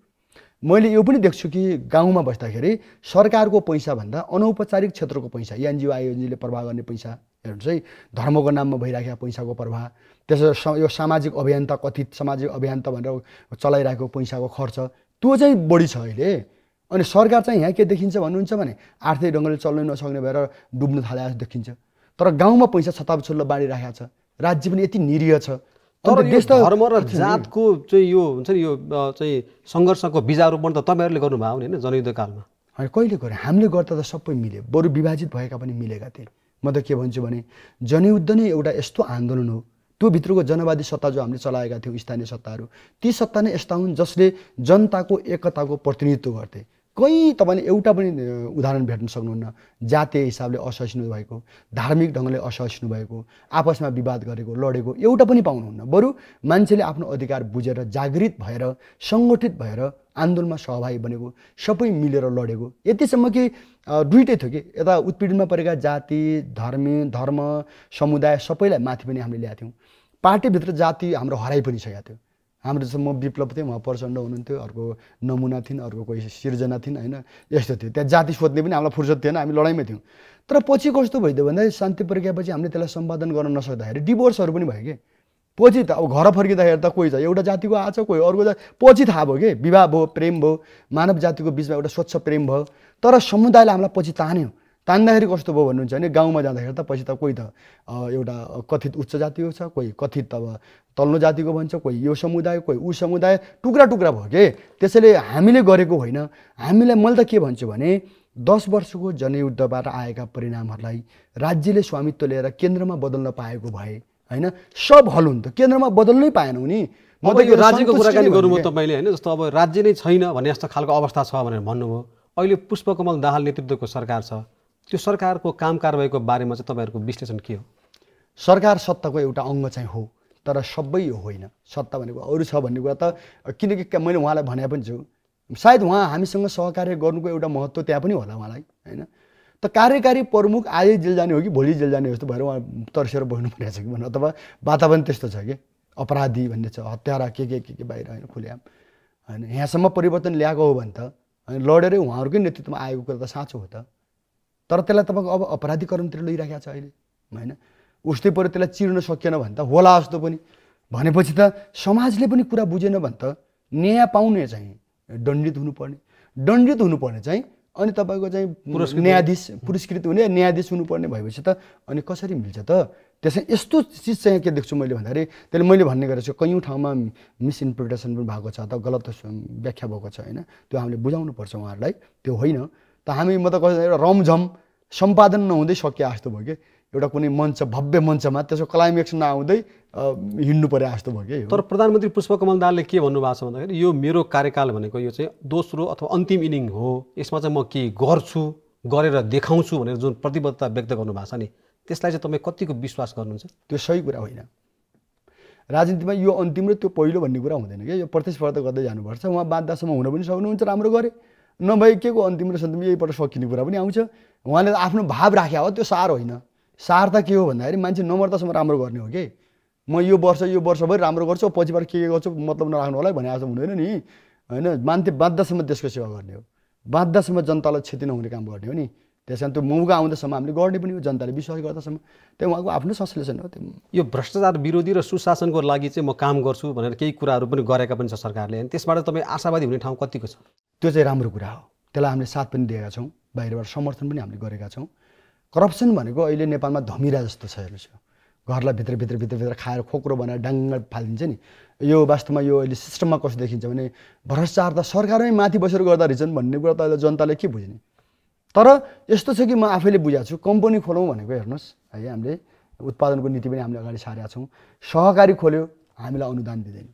मैले यो पनि देख्छु कि गाउँमा बस्दाखेरि सरकारको पैसाभन्दा अनौपचारिक क्षेत्रको पैसा एनजिओ आयोजनले प्रभाव गर्ने पैसा हेर्नुहोस् है धर्मको नाममा भइराखेका पैसाको प्रभाव त्यसो यो सामाजिक अभियन्ता कथित सामाजिक अभियन्ता भनेर चलाइरहेको पैसाको खर्च त्यो चाहिँ बढी छ अहिले अनि सरकार चाहिँ यहाँ के देखिन्छ भन्नुहुन्छ भने आर्थिक ढङ्गले चल्नु नसक्ने भएर डुब्नु थाले देखिन्छ तर गाउँमा पैसा छताबछुल्लो बाँडिरहेको छ राज्य पनि यति निरीह छ तर देश त धर्म र जातको चाहिँ यो हुन्छ नि यो चाहिँ सङ्घर्षको बिजारोपण त तपाईँहरूले गर्नुभयो नि होइन जनयुद्धकालमा कहिले गऱ्यो हामीले गर्दा त सबै मिल्यो बरु विभाजित भएका पनि मिलेका थिए म त के भन्छु भने जनयुद्ध नै एउटा यस्तो आन्दोलन हो त्यो भित्रको जनवादी सत्ता जो हामीले चलाएका थियौँ स्थानीय सत्ताहरू ती सत्ता नै यस्ता हुन् जसले जनताको एकताको प्रतिनिधित्व गर्थे कहीँ तपाईँले एउटा पनि उदाहरण भेट्न सक्नुहुन्न जातीय हिसाबले असहिष्णु भएको धार्मिक ढङ्गले असहिष्णु भएको आपसमा विवाद गरेको लडेको एउटा पनि पाउनुहुन्न बरु मान्छेले आफ्नो अधिकार बुझेर जागृत भएर सङ्गठित भएर आन्दोलनमा सहभागी बनेको सबै मिलेर लडेको यतिसम्म कि दुइटै थियो कि यता उत्पीडनमा परेका जाति धर्मी धर्म समुदाय सबैलाई माथि पनि हामीले ल्याएको थियौँ पार्टीभित्र जाति हाम्रो हराइ पनि सकेको थियो हाम्रो जस्तो म विप्लव थिएँ उहाँ प्रचण्ड हुनुहुन्थ्यो अर्को नमुना थिइन् अर्को कोही सिर्जना थिइन् होइन यस्तो थियो त्यहाँ जाति सोध्ने पनि हामीलाई फुर्सद थिएन हामी लडाइँमै थियौँ तर पछि कस्तो भइदियो भन्दा शान्ति प्रक्रियापछि हामीले त्यसलाई सम्पादन गर्न नसक्दाखेरि डिभोर्सहरू पनि भयो कि पछि त अब घर फर्किँदाखेरि त कोही छ एउटा जातिको आछ कोही अर्को जाति पछि थाहा भयो कि विवाह भयो प्रेम भयो मानव जातिको बिचमा एउटा स्वच्छ प्रेम भयो तर समुदायले हामीलाई पछि तान्यो तान्दाखेरि कस्तो भयो भन्नुहुन्छ भने गाउँमा जाँदाखेरि त पछि त कोही त एउटा कथित उच्च जातिको छ कोही कथित अब तल्लो जातिको भन्छ कोही यो समुदाय कोही ऊ समुदाय टुक्रा टुक्रा भयो के त्यसैले हामीले गरेको होइन हामीलाई मैले त के भन्छु भने दस वर्षको जनयुद्धबाट आएका परिणामहरूलाई राज्यले स्वामित्व लिएर केन्द्रमा बदल्न पाएको भए होइन सब हुन् त केन्द्रमा बदल्नै पाएनौ नि म त यो राज्यको कुराकानी गरौँ तपाईँले होइन जस्तो अब राज्य नै छैन भन्ने जस्तो खालको अवस्था छ भनेर भन्नुभयो अहिले पुष्पकमल दाहाल नेतृत्वको सरकार छ त्यो सरकारको काम कारवाहीको बारेमा चाहिँ तपाईँहरूको विश्लेषण के हो सरकार सत्ताको एउटा अङ्ग चाहिँ हो तर सबै होइन सत्ता भनेको अरू छ भन्ने कुरा त किनकि मैले उहाँलाई भने पनि छु सायद उहाँ हामीसँग सहकार्य गर्नुको एउटा महत्त्व त्यहाँ पनि होला उहाँलाई होइन त कार्यकारी प्रमुख आज जेल जाने हो कि भोलि जेल जाने हो जस्तो भएर उहाँ तर्सेर बस्नु परेको छ कि भन्नु अथवा वातावरण त्यस्तो छ कि अपराधी भन्ने छ हत्यारा के के के के बाहिर होइन खुल्याम होइन यहाँसम्म परिवर्तन ल्याएको हो भने त होइन लडेरै उहाँहरूकै नेतृत्वमा आएको कुरा त साँचो हो त तर त्यसलाई तपाईँको अब अपराधीकरणतिर लैराखेको छ अहिले होइन उस्तै पऱ्यो त्यसलाई चिर्न सकेन भने त होला जस्तो पनि भनेपछि त समाजले पनि कुरा बुझेन भने त न्याय पाउने चाहिँ दण्डित हुनुपर्ने दण्डित हुनुपर्ने चाहिँ अनि तपाईँको चाहिँ न्यायाधीश पुरस्कृत हुने न्यायाधीश हुनुपर्ने भएपछि त अनि कसरी मिल्छ त त्यसै यस्तो चिज चाहिँ के देख्छु मैले भन्दाखेरि त्यसले मैले भन्ने गरेको छु कयौँ ठाउँमा मिसइन्टरप्रिटेसन पनि भएको छ त गलत व्याख्या भएको छ होइन त्यो हामीले बुझाउनु पर्छ उहाँहरूलाई त्यो होइन हामी म त कसै एउटा रमझम सम्पादन नहुँदै सकिए जस्तो भयो कि एउटा कुनै मञ्च भव्य मञ्चमा त्यसको क्लाइमेक्स नआउँदै हिँड्नु पऱ्यो जस्तो भयो कि तर प्रधानमन्त्री पुष्पकमल दालले के भन्नुभएको छ भन्दाखेरि यो मेरो कार्यकाल भनेको यो चाहिँ दोस्रो अथवा अन्तिम इनिङ हो यसमा चाहिँ म के गर्छु गरेर देखाउँछु भनेर जुन प्रतिबद्धता व्यक्त गर्नुभएको छ नि त्यसलाई चाहिँ तपाईँ कतिको विश्वास गर्नुहुन्छ त्यो सही कुरा होइन राजनीतिमा यो अन्तिम र त्यो पहिलो भन्ने कुरा हुँदैन क्या यो प्रतिस्पर्धा गर्दै जानुपर्छ उहाँ बाध्यसम्म हुन पनि सक्नुहुन्छ राम्रो गरेँ नभए के को अन्तिम र सन्तिम पटक सकिने कुरा पनि आउँछ उहाँले त आफ्नो भाव राख्या हो त्यो सार होइन सार त के हो भन्दाखेरि मान्छे नमर्दासम्म राम्रो गर्ने हो कि म यो वर्ष यो वर्षभरि राम्रो गर्छु पछिबाट के के गर्छु मतलब नराख्नु होला भने आज हुँदैन नि होइन मान्छे बाँध्दासम्म देशको सेवा गर्ने हो बाँध्दासम्म जनतालाई क्षति नहुने काम गर्ने हो नि त्यस कारण त्यो मौका आउँदासम्म हामीले गर्ने पनि हो जनताले विश्वास गर्दासम्म त्यो उहाँको आफ्नो संश्लेषण हो त्यो यो भ्रष्टाचार विरोधी र सुशासनको लागि चाहिँ म काम गर्छु भनेर केही कुराहरू पनि गरेका पनि छ सरकारले अनि त्यसबाट तपाईँ आशावादी हुने ठाउँ कतिको छ त्यो चाहिँ राम्रो कुरा हो त्यसलाई हामीले साथ पनि दिएका छौँ बाहिरबाट समर्थन पनि हामीले गरेका छौँ करप्सन भनेको अहिले नेपालमा धमिरा जस्तो छ हेर्नुहोस् यो घरलाई भित्र भित्र खाएर खोक्रो बनाएर डाङ्ग फालिदिन्छ नि यो वास्तवमा यो अहिले सिस्टममा कस्तो देखिन्छ भने भ्रष्टाचार त सरकारमै माथि बसेर गर्दा रहेछन् भन्ने कुरा त अहिले जनताले के बुझ्ने तर यस्तो छ कि म आफैले बुझाएको छु कम्पनी खोलौँ भनेको हेर्नुहोस् है हामीले उत्पादनको नीति पनि हामीले अगाडि सारेका छौँ सहकारी खोल्यो हामीलाई अनुदान दिँदैन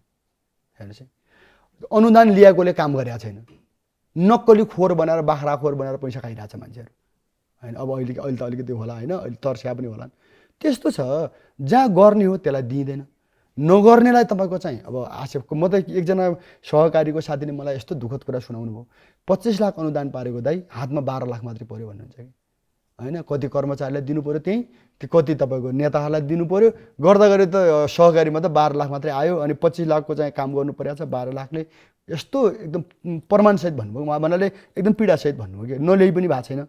हेर्नुहोस् है अनुदान लिएकोले काम गरेका छैन नक्कली खोर बनाएर बाख्रा खोर बनाएर पैसा खाइरहेको छ मान्छेहरू होइन अब अहिले अहिले त अलिकति होला होइन अहिले तर्स्या पनि होला त्यस्तो छ जहाँ गर्ने हो त्यसलाई दिइँदैन नगर्नेलाई तपाईँको चाहिँ अब आसेपको म त एकजना सहकारीको साथीले मलाई यस्तो दुःखद कुरा सुनाउनु भयो पच्चिस लाख अनुदान पारेको दाई हातमा बाह्र लाख मात्रै पऱ्यो भन्नुहुन्छ कि होइन कति कर्मचारीलाई दिनु पऱ्यो त्यहीँ त्यो कति तपाईँको नेताहरूलाई दिनु पऱ्यो गर्दा गर्दै त सहकारीमा त बाह्र लाख मात्रै आयो अनि पच्चिस लाखको चाहिँ काम गर्नु परिरहेको छ बाह्र लाखले यस्तो एकदम प्रमाणसहित भन्नुभयो उहाँ भन्नाले एकदम पीडासहित भन्नुभयो कि नल्याइ पनि भएको छैन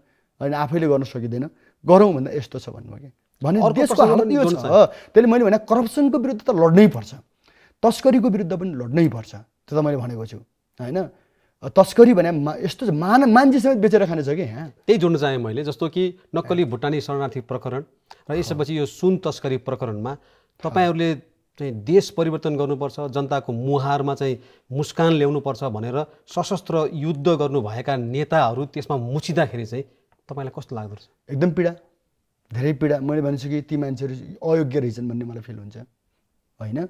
होइन आफैले गर्न सकिँदैन गरौँ भन्दा यस्तो छ भन्नुभयो कि भने देशको हालत यो छ त्यसले मैले भने करप्सनको विरुद्ध त लड्नै पर्छ तस्करीको विरुद्ध पनि लड्नै पर्छ त्यो त मैले भनेको छु होइन तस्करी भने यस्तो मान मान्छेसँग बेचेर खाने छ कि यहाँ त्यही जोड्न चाहेँ मैले जस्तो कि नक्कली भुटानी शरणार्थी प्रकरण र यसपछि यो सुन तस्करी प्रकरणमा तपाईँहरूले चाहिँ देश परिवर्तन गर्नुपर्छ जनताको मुहारमा चाहिँ मुस्कान ल्याउनुपर्छ भनेर सशस्त्र युद्ध गर्नुभएका नेताहरू त्यसमा मुछिँदाखेरि चाहिँ तपाईँलाई कस्तो लाग्दो रहेछ एकदम पीडा धेरै पीडा मैले भनिसकेँ ती मान्छेहरू अयोग्य रहेछन् भन्ने मलाई फिल हुन्छ होइन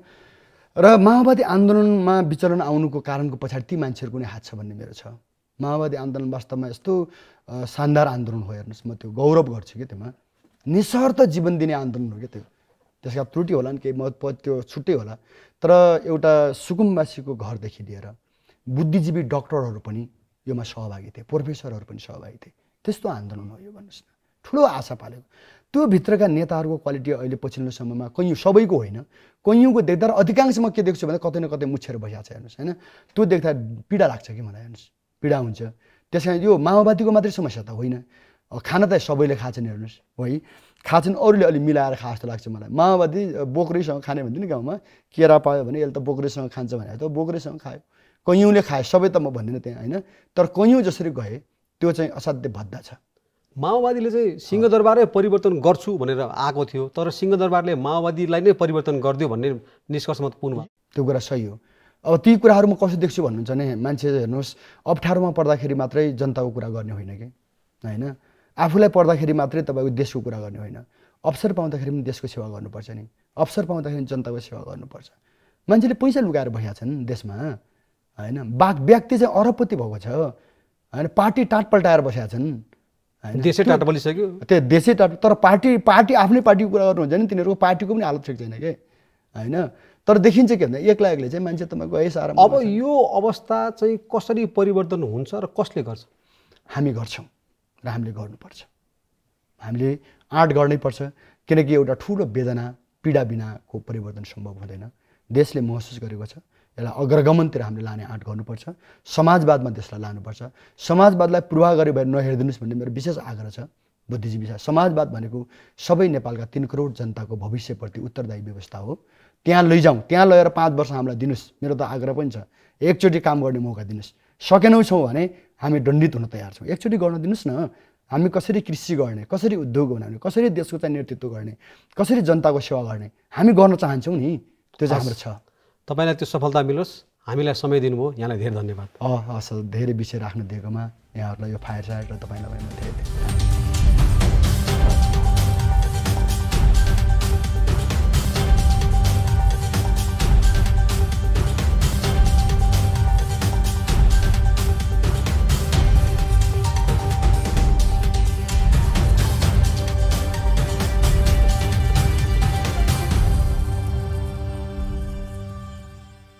र माओवादी आन्दोलनमा विचलन आउनुको कारणको पछाडि ती मान्छेहरूको नै हात छ भन्ने मेरो छ माओवादी आन्दोलन वास्तवमा यस्तो शानदार आन्दोलन हो हेर्नुहोस् म त्यो गौरव गर्छु कि त्यसमा निस्वार्थ जीवन दिने आन्दोलन हो क्या त्यो त्यसका त्रुटि होला नि केही महत्त्व त्यो छुट्टै होला तर एउटा सुकुम्बासीको घरदेखि लिएर बुद्धिजीवी डक्टरहरू पनि योमा सहभागी थिए प्रोफेसरहरू पनि सहभागी थिए त्यस्तो आन्दोलन हो यो भन्नुहोस् न ठुलो आशा पालेको त्यो भित्रका नेताहरूको क्वालिटी अहिले पछिल्लो समयमा कैयौँ सबैको होइन कैयौँको देख्दा र अधिकांश म के देख्छु भने कतै न कतै मुछेर बसिरहेको छ हेर्नुहोस् होइन त्यो देख्दा पीडा लाग्छ कि मलाई हेर्नुहोस् पीडा हुन्छ त्यस कारण यो माओवादीको मात्रै समस्या त होइन खाना त सबैले खाएछन् हेर्नुहोस् है खाँछन् अरूले अलि मिलाएर खा जस्तो लाग्छ मलाई माओवादी बोक्रेसँग खाने भन्थ्यो नि गाउँमा केरा पायो भने यसले त बोक्रेसँग खान्छ भने त बोक्रेसँग खायो कैयौँले खायो सबै त म भन्दिनँ त्यहाँ होइन तर कैयौँ जसरी गए त्यो चाहिँ असाध्य भद्दा छ माओवादीले चाहिँ सिंहदरबारै परिवर्तन गर्छु भनेर आएको थियो तर सिंहदरबारले माओवादीलाई नै परिवर्तन गरिदियो भन्ने निष्कर्षमा पुग्नु त्यो कुरा सही हो अब ती कुराहरू म कसो देख्छु भन्नुहुन्छ भने मान्छे हेर्नुहोस् अप्ठ्यारोमा पर्दाखेरि मात्रै जनताको कुरा गर्ने होइन कि होइन आफूलाई पढ्दाखेरि मात्रै तपाईँको देशको कुरा गर्ने होइन अवसर पाउँदाखेरि पनि देशको सेवा गर्नुपर्छ नि अवसर पाउँदाखेरि जनताको सेवा गर्नुपर्छ मान्छेले पैसा लुगाएर भइहाल्छन् छन् देशमा होइन बा व्यक्ति चाहिँ अरबपति भएको छ होइन पार्टी टाट पल्टाएर बसेका छन् देशै टाट बलिसक्यो त्यो देशै टाट तर पार्टी पार्टी आफ्नै पार्टीको कुरा गर्नुहुन्छ नि तिनीहरूको पार्टीको पनि हालत ठिक छैन कि होइन तर देखिन्छ के भन्दा एक्लै एक्लै चाहिँ मान्छे तपाईँको है सारा अब यो अवस्था चाहिँ कसरी परिवर्तन हुन्छ र कसले गर्छ हामी गर्छौँ र हामीले गर्नुपर्छ हामीले आँट गर्नैपर्छ किनकि एउटा ठुलो वेदना पीडा बिनाको परिवर्तन सम्भव हुँदैन देशले महसुस गरेको छ यसलाई अग्रगमनतिर हामीले लाने आँट गर्नुपर्छ समाजवादमा देशलाई लानुपर्छ समाजवादलाई पूर्वाह गऱ्यो भने नहेरिदिनुहोस् भन्ने मेरो विशेष आग्रह छ बुद्धिजीवी छ समाजवाद भनेको सबै नेपालका तिन करोड जनताको भविष्यप्रति उत्तरदायी व्यवस्था हो त्यहाँ लैजाउँ त्यहाँ लगेर पाँच वर्ष हामीलाई दिनुहोस् मेरो त आग्रह पनि छ एकचोटि काम गर्ने मौका दिनुहोस् सकेनौँ छौँ भने हामी दण्डित हुन तयार छौँ एकचोटि गर्न दिनुहोस् न हामी कसरी कृषि गर्ने कसरी उद्योग बनाउने कसरी देशको चाहिँ नेतृत्व गर्ने कसरी जनताको सेवा गर्ने हामी गर्न चाहन्छौँ नि त्यो चाहिँ हाम्रो छ तपाईँलाई त्यो सफलता मिलोस् हामीलाई समय दिनुभयो यहाँलाई धेरै धन्यवाद हस् धेरै विषय राख्नु दिएकोमा यहाँहरूलाई यो फायर साइड र तपाईँलाई धेरै धेरै